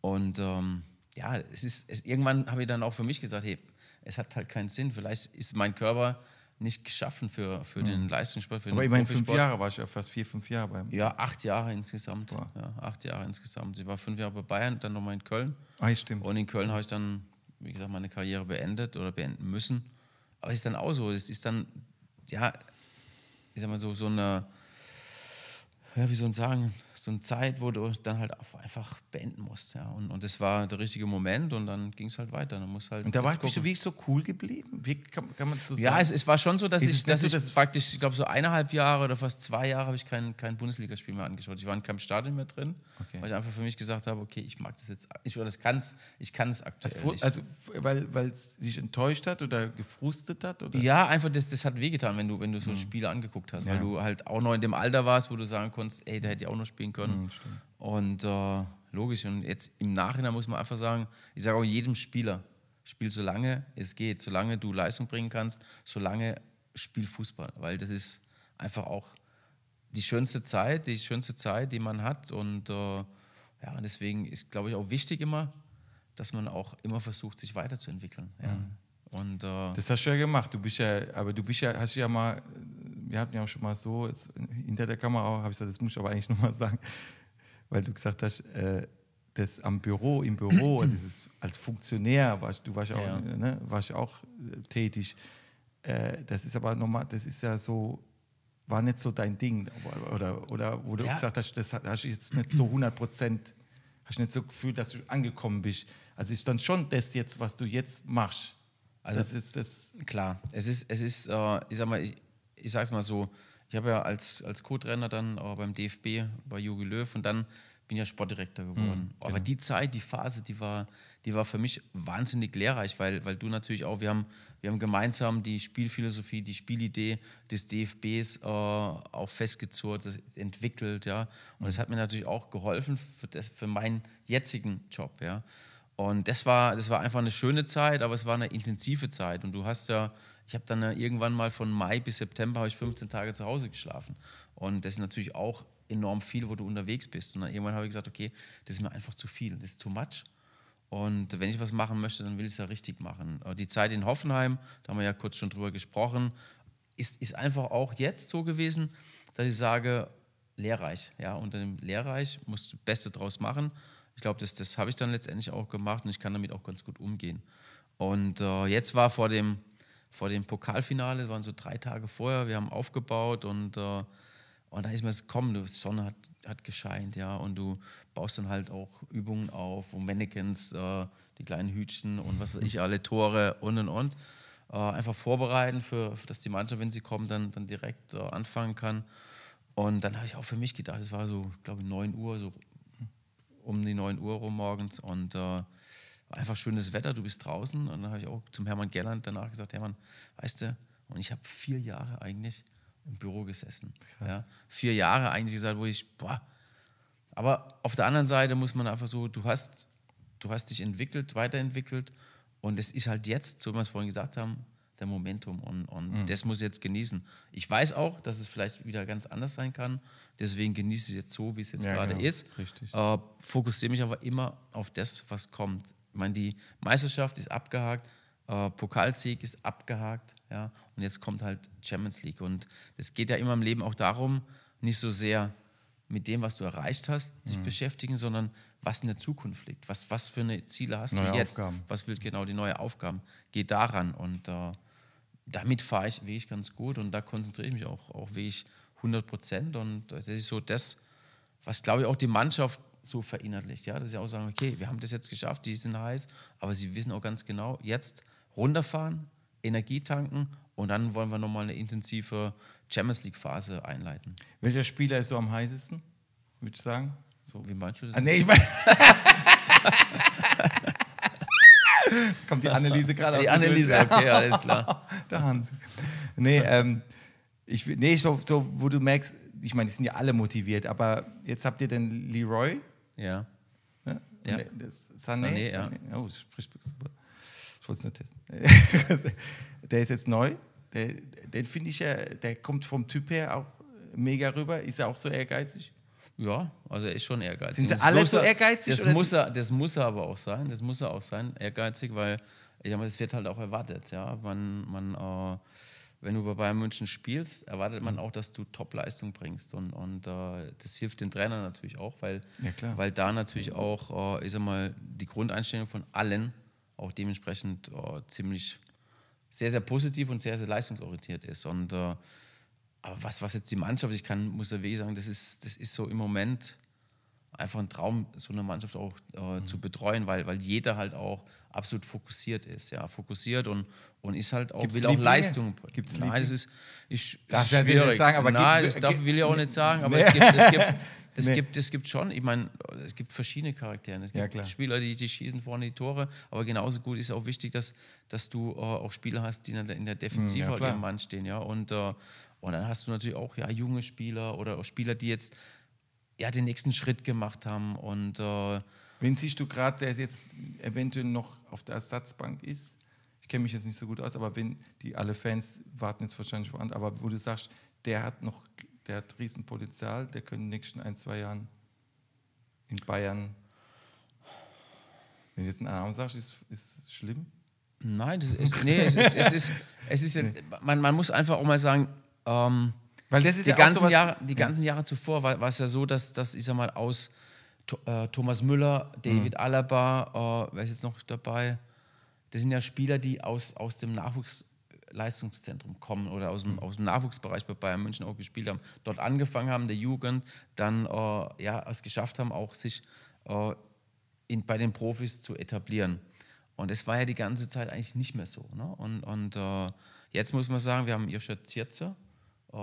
Speaker 1: Und ähm, ja, es ist, es, irgendwann habe ich dann auch für mich gesagt, hey, es hat halt keinen Sinn. Vielleicht ist mein Körper nicht geschaffen für, für mhm. den Leistungssport. Für Aber den ich meine, fünf Jahre war ich ja fast vier, fünf Jahre beim. Ja, acht Jahre insgesamt. Ja, acht Jahre insgesamt. Ich war fünf Jahre bei Bayern, dann nochmal in Köln. Ah, stimmt. Und in Köln habe ich dann, wie gesagt, meine Karriere beendet oder beenden müssen. Aber es ist dann auch so. Es ist dann, ja, ich sag mal so, so eine, ja, wie soll ich sagen, so eine Zeit, wo du dann halt einfach beenden musst. Ja. Und, und das war der richtige Moment und dann ging es halt weiter. Dann musst halt und da war bist du wirklich
Speaker 2: so cool geblieben? Wie kann, kann man so sagen? Ja, es, es, war schon so, dass Ist ich, dass ich
Speaker 1: das praktisch, ich glaube, so eineinhalb Jahre oder fast zwei Jahre habe ich kein, kein Bundesligaspiel mehr angeschaut. Ich war in keinem Stadion mehr drin, okay. weil ich einfach für mich gesagt habe, okay, ich mag das jetzt, ich, oder das kann's, ich kann es aktuell also, nicht. Also,
Speaker 2: weil es dich enttäuscht hat oder gefrustet hat? Oder?
Speaker 1: Ja, einfach, das, das hat wehgetan, wenn du, wenn du so mhm. Spiele angeguckt hast, ja. weil du halt auch noch in dem Alter warst, wo du sagen konntest, ey, da hätte ich auch noch spielen können können. Mhm, und äh, logisch, und jetzt im Nachhinein muss man einfach sagen, ich sage auch jedem Spieler, spiel so lange es geht, solange du Leistung bringen kannst, solange spiel Fußball, weil das ist einfach auch die schönste Zeit, die schönste Zeit, die man hat. Und äh, ja, deswegen ist, glaube ich, auch wichtig immer, dass man auch immer versucht, sich weiterzuentwickeln. Ja. Mhm. Und, äh, das
Speaker 2: hast du ja gemacht. Du bist ja, aber du bist ja, hast ja mal wir hatten ja auch schon mal so, jetzt, hinter der Kamera habe ich gesagt, das muss ich aber eigentlich nochmal sagen, weil du gesagt hast, äh, das am Büro, im Büro, also dieses, als Funktionär, warst, du warst ja, ne, ja. auch, ne, warst auch äh, tätig. Äh, das ist aber nochmal, das ist ja so, war nicht so dein Ding. Oder, oder, wo du ja. gesagt hast, das hast du jetzt nicht so 100 Prozent, hast nicht so gefühlt, dass du angekommen bist. Also ist dann schon das jetzt, was du jetzt machst. Also das ist das.
Speaker 1: Klar, es ist, es ist, äh, ich sag mal, ich, ich sage es mal so, ich habe ja als, als Co-Trainer dann auch beim DFB, bei Jogi Löw und dann bin ich ja Sportdirektor mhm, geworden. Mhm, genau. Aber die Zeit, die Phase, die war, die war für mich wahnsinnig lehrreich, weil, weil du natürlich auch, wir haben, wir haben gemeinsam die Spielphilosophie, die Spielidee des DFBs äh, auch festgezurrt, entwickelt, ja. Und das mhm. hat mir natürlich auch geholfen für, das, für meinen jetzigen Job, ja. Und das war, das war einfach eine schöne Zeit, aber es war eine intensive Zeit. Und du hast ja ich habe dann äh, irgendwann mal von Mai bis September habe ich 15 Tage zu Hause geschlafen. Und das ist natürlich auch enorm viel, wo du unterwegs bist. Und dann irgendwann habe ich gesagt, okay, das ist mir einfach zu viel, das ist too much. Und wenn ich was machen möchte, dann will ich es ja richtig machen. Die Zeit in Hoffenheim, da haben wir ja kurz schon drüber gesprochen, ist, ist einfach auch jetzt so gewesen, dass ich sage, lehrreich. Ja, unter dem lehrreich musst du das Beste draus machen. Ich glaube, das, das habe ich dann letztendlich auch gemacht und ich kann damit auch ganz gut umgehen. Und äh, jetzt war vor dem vor dem Pokalfinale, das waren so drei Tage vorher, wir haben aufgebaut und, äh, und dann ist mir das gekommen, die Sonne hat, hat gescheint, ja, und du baust dann halt auch Übungen auf wo Mannequins, äh, die kleinen Hütchen und was weiß ich, alle Tore und und und. Äh, einfach vorbereiten, für, für, dass die Mannschaft, wenn sie kommen, dann, dann direkt äh, anfangen kann. Und dann habe ich auch für mich gedacht, es war so, glaube ich, 9 Uhr, so um die 9 Uhr rum morgens und äh, war einfach schönes Wetter, du bist draußen. Und dann habe ich auch zum Hermann Gerland danach gesagt, Hermann, weißt du, und ich habe vier Jahre eigentlich im Büro gesessen. Ja, vier Jahre eigentlich gesagt, wo ich, boah. Aber auf der anderen Seite muss man einfach so, du hast, du hast dich entwickelt, weiterentwickelt. Und es ist halt jetzt, so wie wir es vorhin gesagt haben, der Momentum. Und, und mhm. das muss ich jetzt genießen. Ich weiß auch, dass es vielleicht wieder ganz anders sein kann. Deswegen genieße ich jetzt so, wie es jetzt ja, gerade genau. ist. Richtig. Äh, fokussiere mich aber immer auf das, was kommt. Ich meine, die Meisterschaft ist abgehakt, äh, Pokalsieg ist abgehakt, ja, und jetzt kommt halt Champions League. Und es geht ja immer im Leben auch darum, nicht so sehr mit dem, was du erreicht hast, sich mhm. beschäftigen, sondern was in der Zukunft liegt. Was, was für eine Ziele hast neue du jetzt? Aufgaben. Was will genau die neue Aufgabe? Geh daran und äh, damit fahre ich wirklich ganz gut und da konzentriere ich mich auch, auch wirklich 100 Prozent. Und das ist so das, was glaube ich auch die Mannschaft so verinnerlicht. Ja, dass sie auch sagen, okay, wir haben das jetzt geschafft, die sind heiß, aber sie wissen auch ganz genau, jetzt runterfahren, Energie tanken und dann wollen wir nochmal eine intensive Champions League-Phase einleiten. Welcher Spieler ist so am heißesten, würde ich sagen? So, wie meinst du das? Ah, nee, ich meine.
Speaker 2: Kommt die Anneliese gerade aus? Die Anneliese, okay, alles klar. Der Hans. Nee, ähm, ich, nee so, so, wo du merkst, ich meine, die sind ja alle motiviert, aber jetzt habt ihr den Leroy,
Speaker 1: ja. ja? ja. Nee, äh, Sané, Sané, Sané. Ja. Oh, sprichst
Speaker 2: super. Ich wollte es nur testen. der ist jetzt neu. Der, den
Speaker 1: finde ich ja, der kommt vom Typ her auch mega rüber. Ist er auch so ehrgeizig? Ja, also er ist schon ehrgeizig. Sind sie alle so ehrgeizig? Das muss, er, das muss er aber auch sein. Das muss er auch sein, ehrgeizig, weil ich meine, das wird halt auch erwartet, ja, wann man. Äh, wenn du bei Bayern München spielst, erwartet man mhm. auch, dass du Top-Leistung bringst. Und, und äh, das hilft den Trainer natürlich auch, weil, ja, weil da natürlich auch, äh, ich sag mal, die Grundeinstellung von allen auch dementsprechend äh, ziemlich sehr, sehr positiv und sehr, sehr leistungsorientiert ist. Und äh, aber was, was jetzt die Mannschaft, ich kann, muss ja wirklich sagen, das ist, das ist so im Moment einfach ein Traum, so eine Mannschaft auch äh, mhm. zu betreuen, weil, weil jeder halt auch absolut fokussiert ist, ja, fokussiert und, und ist halt auch, Gibt's will auch Leistung Gibt es Nein, Lieblinge? das ist, ist, das ist schwierig. Nicht sagen, aber Nein, gibt, das darf, will ich auch nicht sagen, aber nee. es, gibt, es, gibt, es, nee. gibt, es gibt schon, ich meine, es gibt verschiedene Charaktere. Es gibt ja, Spieler, die, die schießen vorne die Tore, aber genauso gut ist auch wichtig, dass, dass du äh, auch Spieler hast, die in der, in der Defensive mhm, ja, halt im Mann stehen, ja, und, äh, und dann hast du natürlich auch ja, junge Spieler oder auch Spieler, die jetzt ja, den nächsten Schritt gemacht haben. Und, äh Wen siehst du gerade, der jetzt eventuell noch
Speaker 2: auf der Ersatzbank ist? Ich kenne mich jetzt nicht so gut aus, aber wenn die alle Fans warten jetzt wahrscheinlich voran, aber wo du sagst, der hat noch, der hat Riesenpotenzial, der könnte in den nächsten ein, zwei Jahren in Bayern. Wenn du jetzt einen Arm sagst, ist es schlimm?
Speaker 1: Nein, es ist, es ist, man muss einfach auch mal sagen, ähm, weil das ist die ja ganzen sowas, Jahre, Die ganzen Jahre zuvor war, war es ja so, dass, dass ich sag mal, aus äh, Thomas Müller, David mhm. Alaba, äh, wer ist jetzt noch dabei? Das sind ja Spieler, die aus, aus dem Nachwuchsleistungszentrum kommen oder aus dem, mhm. aus dem Nachwuchsbereich bei Bayern München auch gespielt haben, dort angefangen haben, der Jugend, dann äh, ja, es geschafft haben, auch sich äh, in, bei den Profis zu etablieren. Und es war ja die ganze Zeit eigentlich nicht mehr so. Ne? Und, und äh, jetzt muss man sagen, wir haben Joshua Zierzer, äh,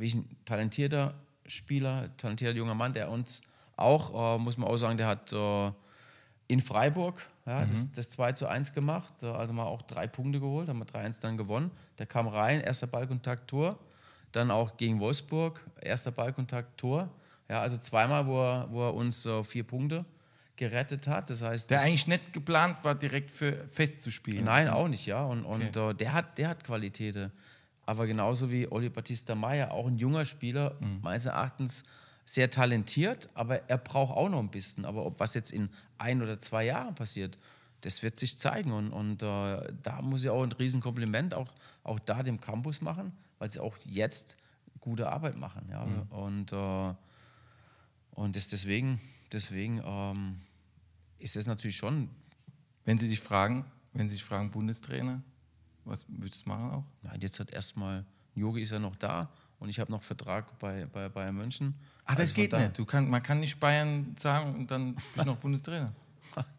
Speaker 1: ein talentierter Spieler, talentierter junger Mann, der uns auch, äh, muss man auch sagen, der hat äh, in Freiburg ja, mhm. das, das 2 zu 1 gemacht, äh, also mal auch drei Punkte geholt, haben wir 3-1 dann gewonnen. Der kam rein, erster Ballkontakt, Tor. Dann auch gegen Wolfsburg, erster Ballkontakt, Tor. Ja, also zweimal, wo er, wo er uns äh, vier Punkte gerettet hat. Das heißt, der das eigentlich nicht geplant war, direkt für festzuspielen. Nein, also auch nicht, ja. Und, und okay. äh, der, hat, der hat Qualitäten. Äh aber genauso wie Oli Batista Meyer, auch ein junger Spieler, mhm. meines Erachtens sehr talentiert, aber er braucht auch noch ein bisschen. Aber ob was jetzt in ein oder zwei Jahren passiert, das wird sich zeigen. Und, und äh, da muss ich auch ein Riesenkompliment auch, auch da dem Campus machen, weil sie auch jetzt gute Arbeit machen. Ja? Mhm. Und, äh, und das deswegen, deswegen ähm, ist das natürlich schon. Wenn Sie dich fragen, wenn Sie dich fragen, Bundestrainer, was würdest du machen auch? Nein, jetzt hat erstmal, Yogi ist ja noch da und ich habe noch Vertrag bei, bei Bayern München. Ach, das also geht nicht.
Speaker 2: Du kann, man kann nicht Bayern sagen und dann bist du noch Bundestrainer.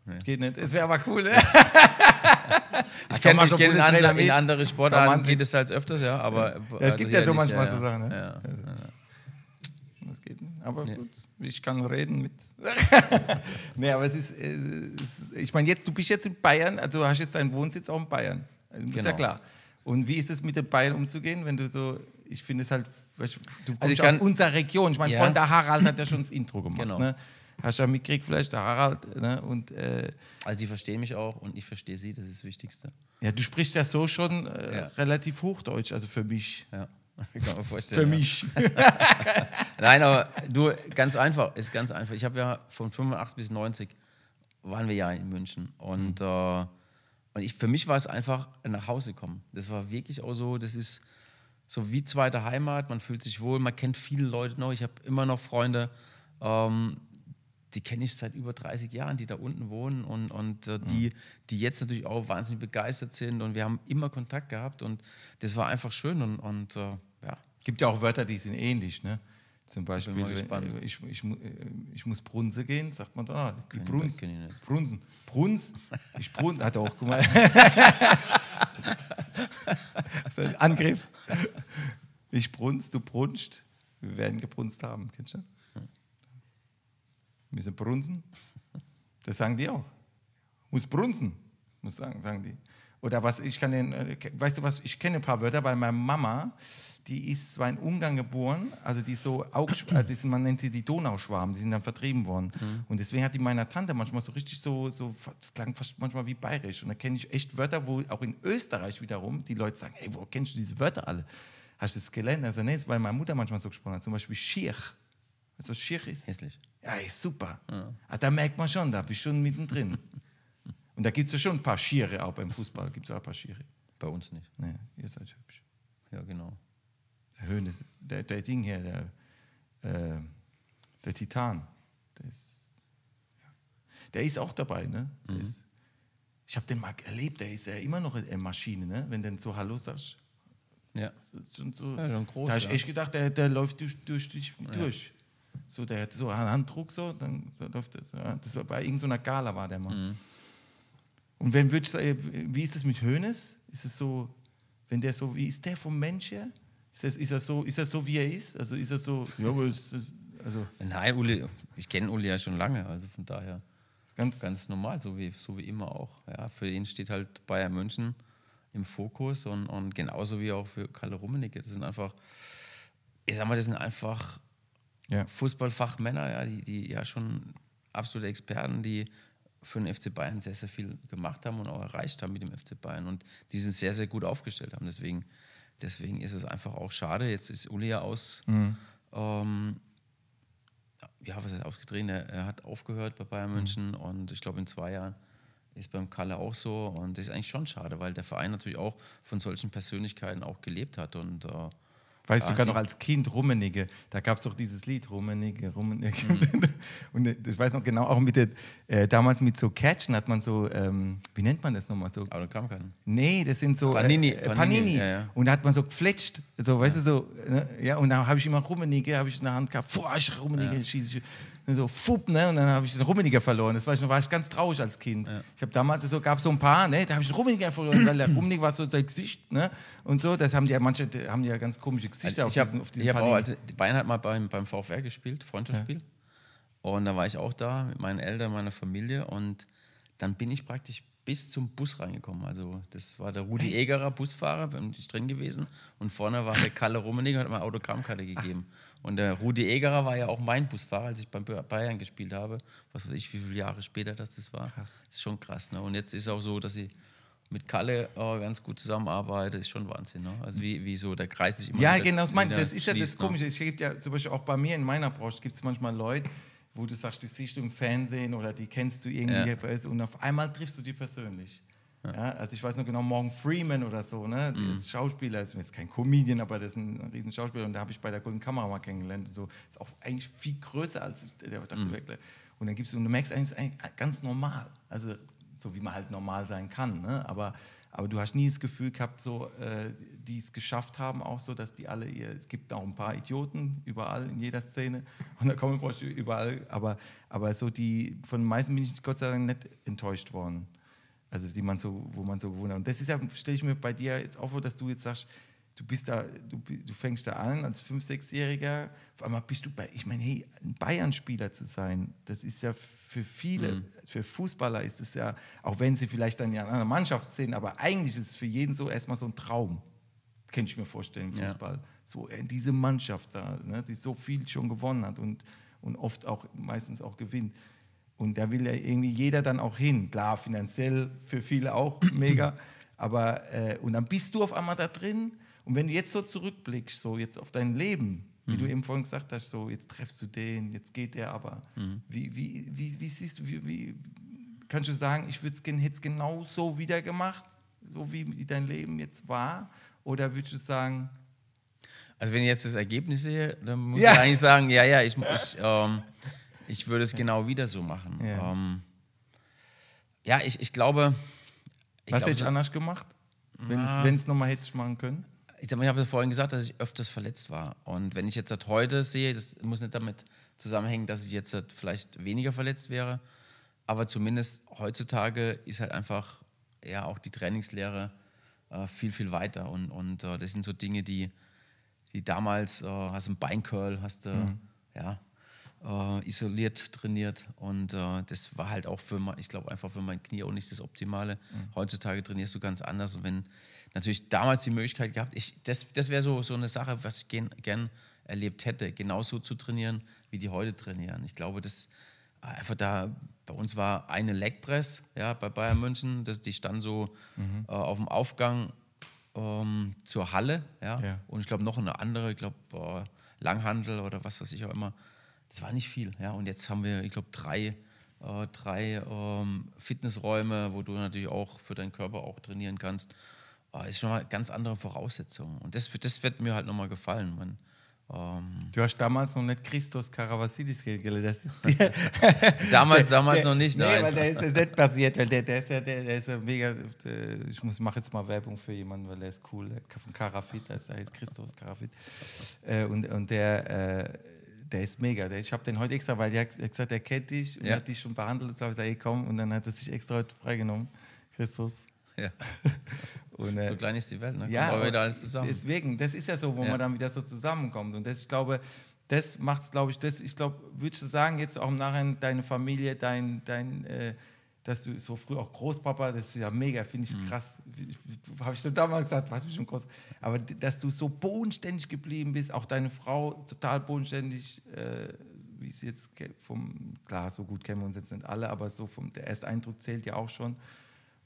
Speaker 2: Nee. Geht nicht. Es wäre aber cool. Ne? ich kenne mich kenn in, andere, in andere Sportarten geht es halt öfters, ja. Aber ja, es also gibt ja so manchmal ja, so Sachen. Ne? Ja, also. Das geht nicht. Aber nee. gut, ich kann reden mit. nee, aber es ist, es ist ich meine, du bist jetzt in Bayern, also hast jetzt deinen Wohnsitz auch in Bayern. Das genau. Ist ja genau. klar. Und wie ist es mit den Bayern umzugehen, wenn du so, ich finde es halt, du bist also aus unserer Region. Ich meine, ja. von der Harald hat ja schon das Intro gemacht. Genau. Ne? Hast du ja mitgekriegt, vielleicht der Harald. Ne? Und, äh,
Speaker 1: also, die verstehen mich auch und ich verstehe sie, das ist das Wichtigste.
Speaker 2: Ja, du sprichst ja so schon äh, ja. relativ Hochdeutsch, also für mich.
Speaker 1: Ja. Kann man vorstellen. Für mich. Nein, aber du, ganz einfach, ist ganz einfach. Ich habe ja von 85 bis 90 waren wir ja in München und mhm. äh, und ich, für mich war es einfach nach Hause kommen. Das war wirklich auch so, das ist so wie zweite Heimat, man fühlt sich wohl, man kennt viele Leute noch, ich habe immer noch Freunde, ähm, die kenne ich seit über 30 Jahren, die da unten wohnen und, und äh, die, mhm. die jetzt natürlich auch wahnsinnig begeistert sind und wir haben immer Kontakt gehabt und das war einfach schön und, und äh,
Speaker 2: ja. Gibt ja auch Wörter, die sind ähnlich, ne? Zum Beispiel, wenn, äh, ich, ich, äh, ich, muss Brunse gehen, sagt man da, ah, ich Bruns, Brunsen. Ich Bruns, hat er auch gemeint. das ein Angriff. Ich brunst, du brunst. Wir werden gebrunst haben, kennst du? Wir müssen brunzen. Das sagen die auch. Muss brunzen, muss sagen, sagen die. Oder was, ich kann den, äh, weißt du was, ich kenne ein paar Wörter, weil meine Mama, die ist zwar in Ungarn geboren, also die ist so, also man nennt sie die Donauschwaben, die sind dann vertrieben worden. Mhm. Und deswegen hat die meiner Tante manchmal so richtig so, so, das klang fast manchmal wie bayerisch. Und da kenne ich echt Wörter, wo auch in Österreich wiederum die Leute sagen, ey, wo kennst du diese Wörter alle? Hast du das gelernt? Also, nee, das ist, weil meine Mutter manchmal so gesprochen hat, zum Beispiel Schirch. Weißt du, was Schirch ist? Hässlich. Ja, ist super. Ja. Ah, da merkt man schon, da bist du schon mittendrin. Und da gibt es ja schon ein paar Schiere, auch beim Fußball gibt es auch ein paar Schiere. Bei uns nicht. Nee, ihr seid hübsch. Ja, genau. Hönes, der, der Ding hier, der, äh, der Titan, der ist, ja. der ist auch dabei, ne? Mhm. Ist, ich habe den mal erlebt, der ist ja immer noch in Maschine, ne? Wenn du so Hallo sagst. Ja. So, so, ja groß, da habe ich ja. echt gedacht, der, der läuft durch, durch, durch. durch. So, der hat so einen Handdruck, so, dann so läuft das. Das war bei irgendeiner Gala, war der mal. Mhm. Und wenn würdest äh, wie ist es mit Hönes? Ist es so, wenn der so, wie ist der vom Mensch her?
Speaker 1: Ist, das, ist, er so, ist er so, wie er ist? Also ist er so. Ja, aber ist, also Nein, Uli, ich kenne Uli ja schon lange, also von daher. Ganz, ganz normal, so wie, so wie immer auch. Ja, für ihn steht halt Bayern München im Fokus und, und genauso wie auch für Karl Rummenigge. Das sind einfach, ich sag mal, das sind einfach ja. Fußballfachmänner, ja, die, die ja schon absolute Experten, die für den FC Bayern sehr, sehr viel gemacht haben und auch erreicht haben mit dem FC Bayern und die sind sehr, sehr gut aufgestellt haben. Deswegen deswegen ist es einfach auch schade. Jetzt ist Uli ja aus. Mhm. Ähm, ja, was ist ausgedreht? Er, er, hat aufgehört bei Bayern mhm. München mhm. und ich glaube in zwei Jahren ist beim Kalle auch so und das ist eigentlich schon schade, weil der Verein natürlich auch von solchen Persönlichkeiten auch gelebt hat und äh, Weißt du, sogar ah, noch als Kind Rummenigge, da gab es doch dieses Lied Rummenigge, Rummenigge. Mhm.
Speaker 2: Und äh, ich weiß noch genau, auch mit der, äh, damals mit so Catchen hat man so, ähm, wie nennt man das nochmal so? Autogrammkarten. Nee, das sind so äh, Panini. Äh, Panini. Panini. Ja, ja. Und da hat man so gefletscht, so, weißt ja. du, so, ne? ja, und da habe ich immer Rummenigge, habe ich in der Hand gehabt, boah, ich Rummenigge, schieße ich. Und so, fupp, ne? Und dann habe ich den Rummeniger verloren. Das war ich, war ich ganz traurig als Kind. Ja. Ich habe damals, so gab es so ein paar, ne? Da habe ich den Rummeniger verloren, weil der Rummeniger war so sein Gesicht, ne? Und so, das haben die ja, manche haben ja ganz komische
Speaker 1: Gesichter also ich auf, hab, diesen, auf diesen ich auch, also Bayern hat mal beim, beim VfR gespielt, Freundschaftsspiel. Ja. Und da war ich auch da mit meinen Eltern, meiner Familie und dann bin ich praktisch bis zum Bus reingekommen. Also das war der Rudi Egerer Busfahrer, bin ich drin gewesen und vorne war der Kalle Rummeniger und hat mir Autogrammkarte gegeben. Ach. Und der Rudi Egerer war ja auch mein Busfahrer, als ich beim Bayern gespielt habe. Was weiß ich, wie viele Jahre später das war. Krass. Das ist schon krass. Ne? Und jetzt ist es auch so, dass ich mit Kalle oh, ganz gut zusammenarbeite, ist schon Wahnsinn. Ne? Also wie, wie so der Kreis sich immer Ja, genau, das, mein, das ist ja das ne? Komische.
Speaker 2: Es gibt ja zum Beispiel auch bei mir in meiner Branche gibt es manchmal Leute, wo du sagst, die siehst du im Fernsehen oder die kennst du irgendwie ja. und auf einmal triffst du die persönlich. Ja, also ich weiß noch genau, Morgan Freeman oder so, ne? Mhm. Der ist Schauspieler, ist jetzt kein Comedian, aber der ist ein riesen Schauspieler und da habe ich bei der Golden Kamera mal kennengelernt. Und so ist auch eigentlich viel größer als ich der dachte. Mhm. Und dann gibst du, und du merkst eigentlich, ist eigentlich ganz normal. Also so wie man halt normal sein kann, ne? Aber aber du hast nie das Gefühl gehabt, so, äh, die es geschafft haben, auch so, dass die alle, ihr, es gibt auch ein paar Idioten überall in jeder Szene und da kommen überall, aber, aber so die, von den meisten bin ich Gott sei Dank nicht enttäuscht worden. Also die man so, wo man so gewohnt hat. Und das ist ja, stelle ich mir bei dir jetzt auch vor, dass du jetzt sagst, du bist da, du, du fängst da an als 5-, 6-Jähriger, Vor allem bist du bei, ich meine, hey, ein Bayern-Spieler zu sein, das ist ja für viele, mhm. für Fußballer ist es ja, auch wenn sie vielleicht dann ja in einer Mannschaft sind, aber eigentlich ist es für jeden so erstmal so ein Traum, kann ich mir vorstellen, Fußball. Ja. So äh, diese Mannschaft da, ne, die so viel schon gewonnen hat und, und oft auch, meistens auch gewinnt. Und da will ja irgendwie jeder dann auch hin. Klar, finanziell für viele auch mega. Aber, äh, und dann bist du auf einmal da drin. Und wenn du jetzt so zurückblickst, so jetzt auf dein Leben, wie mhm. du eben vorhin gesagt hast, so jetzt treffst du den, jetzt geht der aber. Mhm. Wie, wie, wie, wie siehst du, wie, wie kannst du sagen, ich würde es genau so wieder gemacht, so wie dein Leben jetzt war? Oder würdest du sagen.
Speaker 1: Also, wenn ich jetzt das Ergebnis sehe, dann muss ja. ich eigentlich sagen: Ja, ja, ich. ich ähm, ich würde es genau wieder so machen. Ja, ähm, ja ich, ich glaube. Ich Was glaube, hätte ich anders
Speaker 2: gemacht, wenn es nochmal hätte ich machen können?
Speaker 1: Ich, ich habe ja vorhin gesagt, dass ich öfters verletzt war. Und wenn ich jetzt das heute sehe, das muss nicht damit zusammenhängen, dass ich jetzt halt vielleicht weniger verletzt wäre. Aber zumindest heutzutage ist halt einfach ja auch die Trainingslehre äh, viel, viel weiter. Und, und äh, das sind so Dinge, die, die damals, äh, hast du einen Beincurl, hast du, mhm. ja, äh, isoliert trainiert und äh, das war halt auch für, ich glaube, einfach für mein Knie auch nicht das Optimale. Mhm. Heutzutage trainierst du ganz anders und wenn natürlich damals die Möglichkeit gehabt, ich, das, das wäre so, so eine Sache, was ich gern, gern erlebt hätte, genauso zu trainieren, wie die heute trainieren. Ich glaube, das einfach da, bei uns war eine Leg ja, bei Bayern München, das, die stand so mhm. äh, auf dem Aufgang ähm, zur Halle ja, ja. und ich glaube noch eine andere, ich glaube äh, Langhandel oder was weiß ich auch immer. Das war nicht viel. Ja. Und jetzt haben wir, ich glaube, drei, äh, drei ähm, Fitnessräume, wo du natürlich auch für deinen Körper auch trainieren kannst. Äh, ist schon mal ganz andere Voraussetzung. Und das, das wird mir halt nochmal gefallen. Man, um. Ähm du hast damals noch nicht Christos Karavassidis geredet.
Speaker 3: damals, damals der, noch nicht, nein. Nee, weil der ist jetzt
Speaker 2: nicht passiert, weil der, der ist ja der, der ist ja mega. Der, äh, ich mache jetzt mal Werbung für jemanden, weil der ist cool. Von Karafit, das heißt Christos Karafit. Äh, und, und der äh, der ist mega. ich habe den heute extra, weil der hat gesagt, er kennt dich und ja. hat dich schon behandelt. Und so habe ich gesagt, ey, komm. Und dann hat er sich extra heute freigenommen. Christus. Ja. und, äh, so klein ist die Welt, ne? Ja, aber wieder alles zusammen. Deswegen, das ist ja so, wo ja. man dann wieder so zusammenkommt. Und das, ich glaube, das macht es, glaube ich, das, ich glaube, würdest du sagen, jetzt auch im Nachhinein, deine Familie, dein, dein äh, dass du so früh auch Großpapa, das ist ja mega, finde ich mhm. krass. Habe ich schon damals gesagt, was mich schon groß. Aber dass du so bodenständig geblieben bist, auch deine Frau total bodenständig, äh, wie es jetzt vom, klar, so gut kennen wir uns jetzt nicht alle, aber so vom, der Ersteindruck zählt ja auch schon.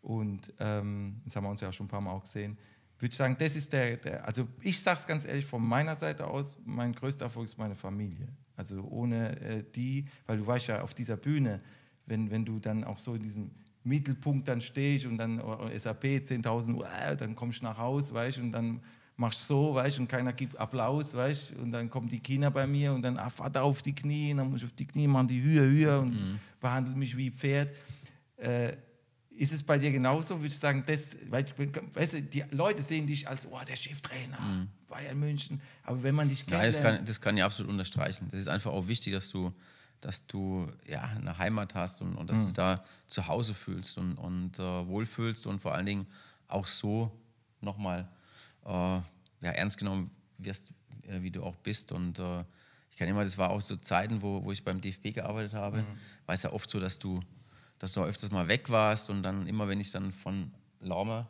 Speaker 2: Und ähm, das haben wir uns ja auch schon ein paar Mal auch gesehen. Würde ich sagen, das ist der, der also ich sage es ganz ehrlich, von meiner Seite aus, mein größter Erfolg ist meine Familie. Also ohne äh, die, weil du weißt ja, auf dieser Bühne, wenn, wenn du dann auch so in diesem Mittelpunkt dann stehst und dann SAP 10.000, dann kommst du nach Hause, weißt und dann machst du so, weißt und keiner gibt Applaus, weißt und dann kommen die Kinder bei mir und dann, ah, Vater, auf die Knie, und dann muss ich auf die Knie machen, die höher, höher und mhm. behandelt mich wie Pferd. Äh, ist es bei dir genauso? Würde ich sagen, das, weil ich bin, weißt du, die Leute sehen dich als, oh, der Cheftrainer, mhm. Bayern München, aber wenn man dich kennt... Nein, das kann,
Speaker 1: das kann ich absolut unterstreichen. Das ist einfach auch wichtig, dass du dass du ja, eine Heimat hast und, und dass mhm. du da zu Hause fühlst und, und äh, wohlfühlst und vor allen Dingen auch so nochmal äh, ja, ernst genommen wirst, äh, wie du auch bist. Und äh, ich kann immer, das war auch so Zeiten, wo, wo ich beim DFB gearbeitet habe, mhm. war es ja oft so, dass du, dass du öfters mal weg warst und dann immer, wenn ich dann von Laumer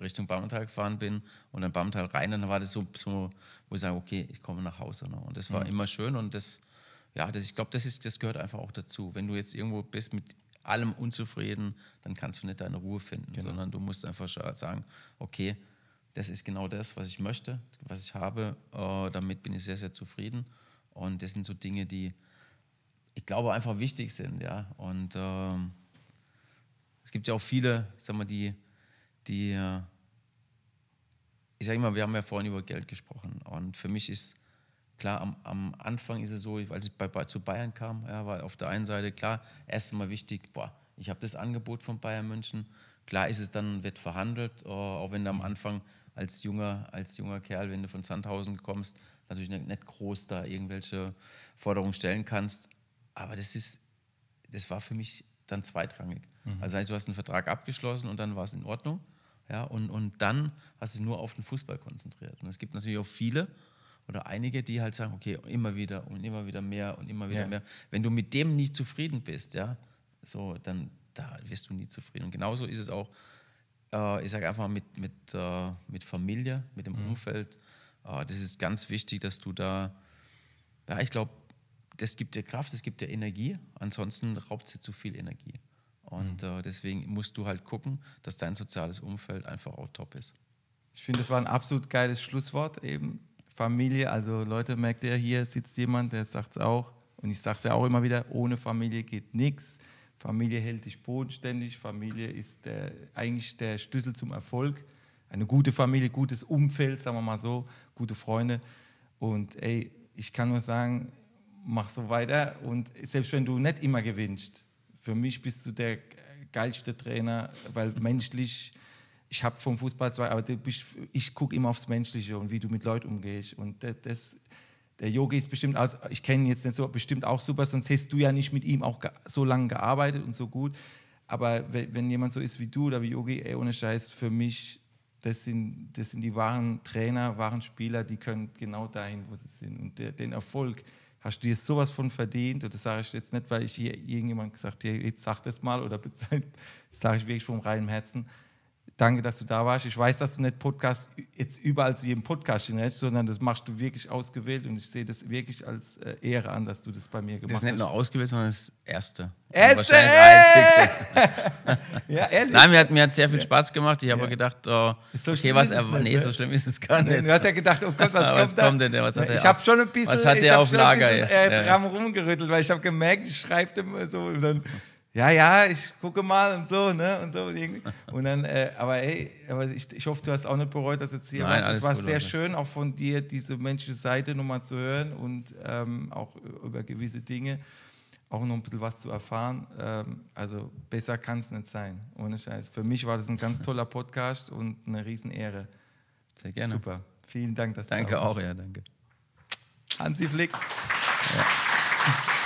Speaker 1: Richtung Bammental gefahren bin und dann Bammental rein, dann war das so, so wo ich sage, okay, ich komme nach Hause. Ne? Und das war mhm. immer schön und das ja, das, ich glaube, das, das gehört einfach auch dazu. Wenn du jetzt irgendwo bist mit allem unzufrieden, dann kannst du nicht deine Ruhe finden, genau. sondern du musst einfach sagen, okay, das ist genau das, was ich möchte, was ich habe. Äh, damit bin ich sehr, sehr zufrieden. Und das sind so Dinge, die ich glaube einfach wichtig sind, ja. Und ähm, es gibt ja auch viele, ich sag mal, die, die, äh, ich sage immer, wir haben ja vorhin über Geld gesprochen. Und für mich ist Klar, am, am Anfang ist es so, als ich bei, bei, zu Bayern kam, ja, war auf der einen Seite klar, erst einmal wichtig, boah, ich habe das Angebot von Bayern München. Klar ist es dann, wird verhandelt, äh, auch wenn du am mhm. Anfang als junger, als junger Kerl, wenn du von Sandhausen kommst, natürlich nicht groß da irgendwelche Forderungen stellen kannst. Aber das ist, das war für mich dann zweitrangig. Mhm. Also heißt, du hast einen Vertrag abgeschlossen und dann war es in Ordnung. Ja, und, und dann hast du dich nur auf den Fußball konzentriert. Und es gibt natürlich auch viele, oder einige, die halt sagen, okay, immer wieder und immer wieder mehr und immer wieder ja. mehr. Wenn du mit dem nicht zufrieden bist, ja, so, dann da wirst du nie zufrieden. Und genauso ist es auch, äh, ich sage einfach mit, mit, äh, mit Familie, mit dem mhm. Umfeld. Äh, das ist ganz wichtig, dass du da, ja, ich glaube, das gibt dir Kraft, das gibt dir Energie. Ansonsten raubt es dir zu viel Energie. Und mhm. Äh, deswegen musst du halt gucken, dass dein soziales Umfeld einfach auch top ist. Ich finde, das war ein absolut geiles Schlusswort eben
Speaker 2: Familie, also Leute, merkt ihr, hier sitzt jemand, der sagt es auch. Und ich sage es ja auch immer wieder, ohne Familie geht nichts. Familie hält dich bodenständig, Familie ist der, eigentlich der Schlüssel zum Erfolg. Eine gute Familie, gutes Umfeld, sagen wir mal so, gute Freunde. Und ey, ich kann nur sagen, mach so weiter. Und selbst wenn du nicht immer gewinnst, für mich bist du der geilste Trainer, weil menschlich ich habe vom Fußball zwei, aber bist, ich gucke immer aufs Menschliche und wie du mit Leuten umgehst. Und das, der Yogi ist bestimmt, also ich kenne ihn jetzt nicht so, bestimmt auch super, sonst hättest du ja nicht mit ihm auch so lange gearbeitet und so gut. Aber wenn, jemand so ist wie du oder wie Yogi, ey, ohne Scheiß, für mich, das sind, das sind die wahren Trainer, wahren Spieler, die können genau dahin, wo sie sind. Und der, den Erfolg hast du dir sowas von verdient. Und das sage ich jetzt nicht, weil ich hier irgendjemand gesagt habe, jetzt sag das mal oder bezahlt, sage ich wirklich vom reinen Herzen danke, dass du da warst. Ich weiß, dass du nicht Podcast jetzt überall zu jedem Podcast hinhältst, sondern das machst du wirklich ausgewählt und ich sehe das wirklich als äh, Ehre an, dass du das bei mir gemacht hast. Das ist nicht nur ausgewählt, sondern
Speaker 1: das Erste. Erste! ja, ehrlich. Nein, mir hat, mir hat sehr viel Spaß gemacht. Ich habe ja. gedacht, oh, so okay, was, nicht, nee, so ne? schlimm ist es gar nicht. du hast ja gedacht, oh Gott, was, was kommt, da? denn? was hat der ich habe schon ein bisschen, was hat der ich auf Lager, ein bisschen, äh, ja.
Speaker 2: rumgerüttelt, weil ich habe gemerkt, ich schreibe immer so und dann ja, ja, ich gucke mal und so, ne? Und so. Und dann, äh, aber ey, aber ich, ich hoffe, du hast auch nicht bereut, dass jetzt hier warst. Es war sehr alles. schön, auch von dir diese menschliche Seite nochmal zu hören und ähm, auch über gewisse Dinge auch noch ein bisschen was zu erfahren. Ähm, also besser kann es nicht sein, ohne Scheiß. Für mich war das ein ganz toller Podcast und eine Riesenehre. Sehr gerne. Super. Vielen Dank, dass danke du Danke auch, ja, danke. Hansi Flick. Ja.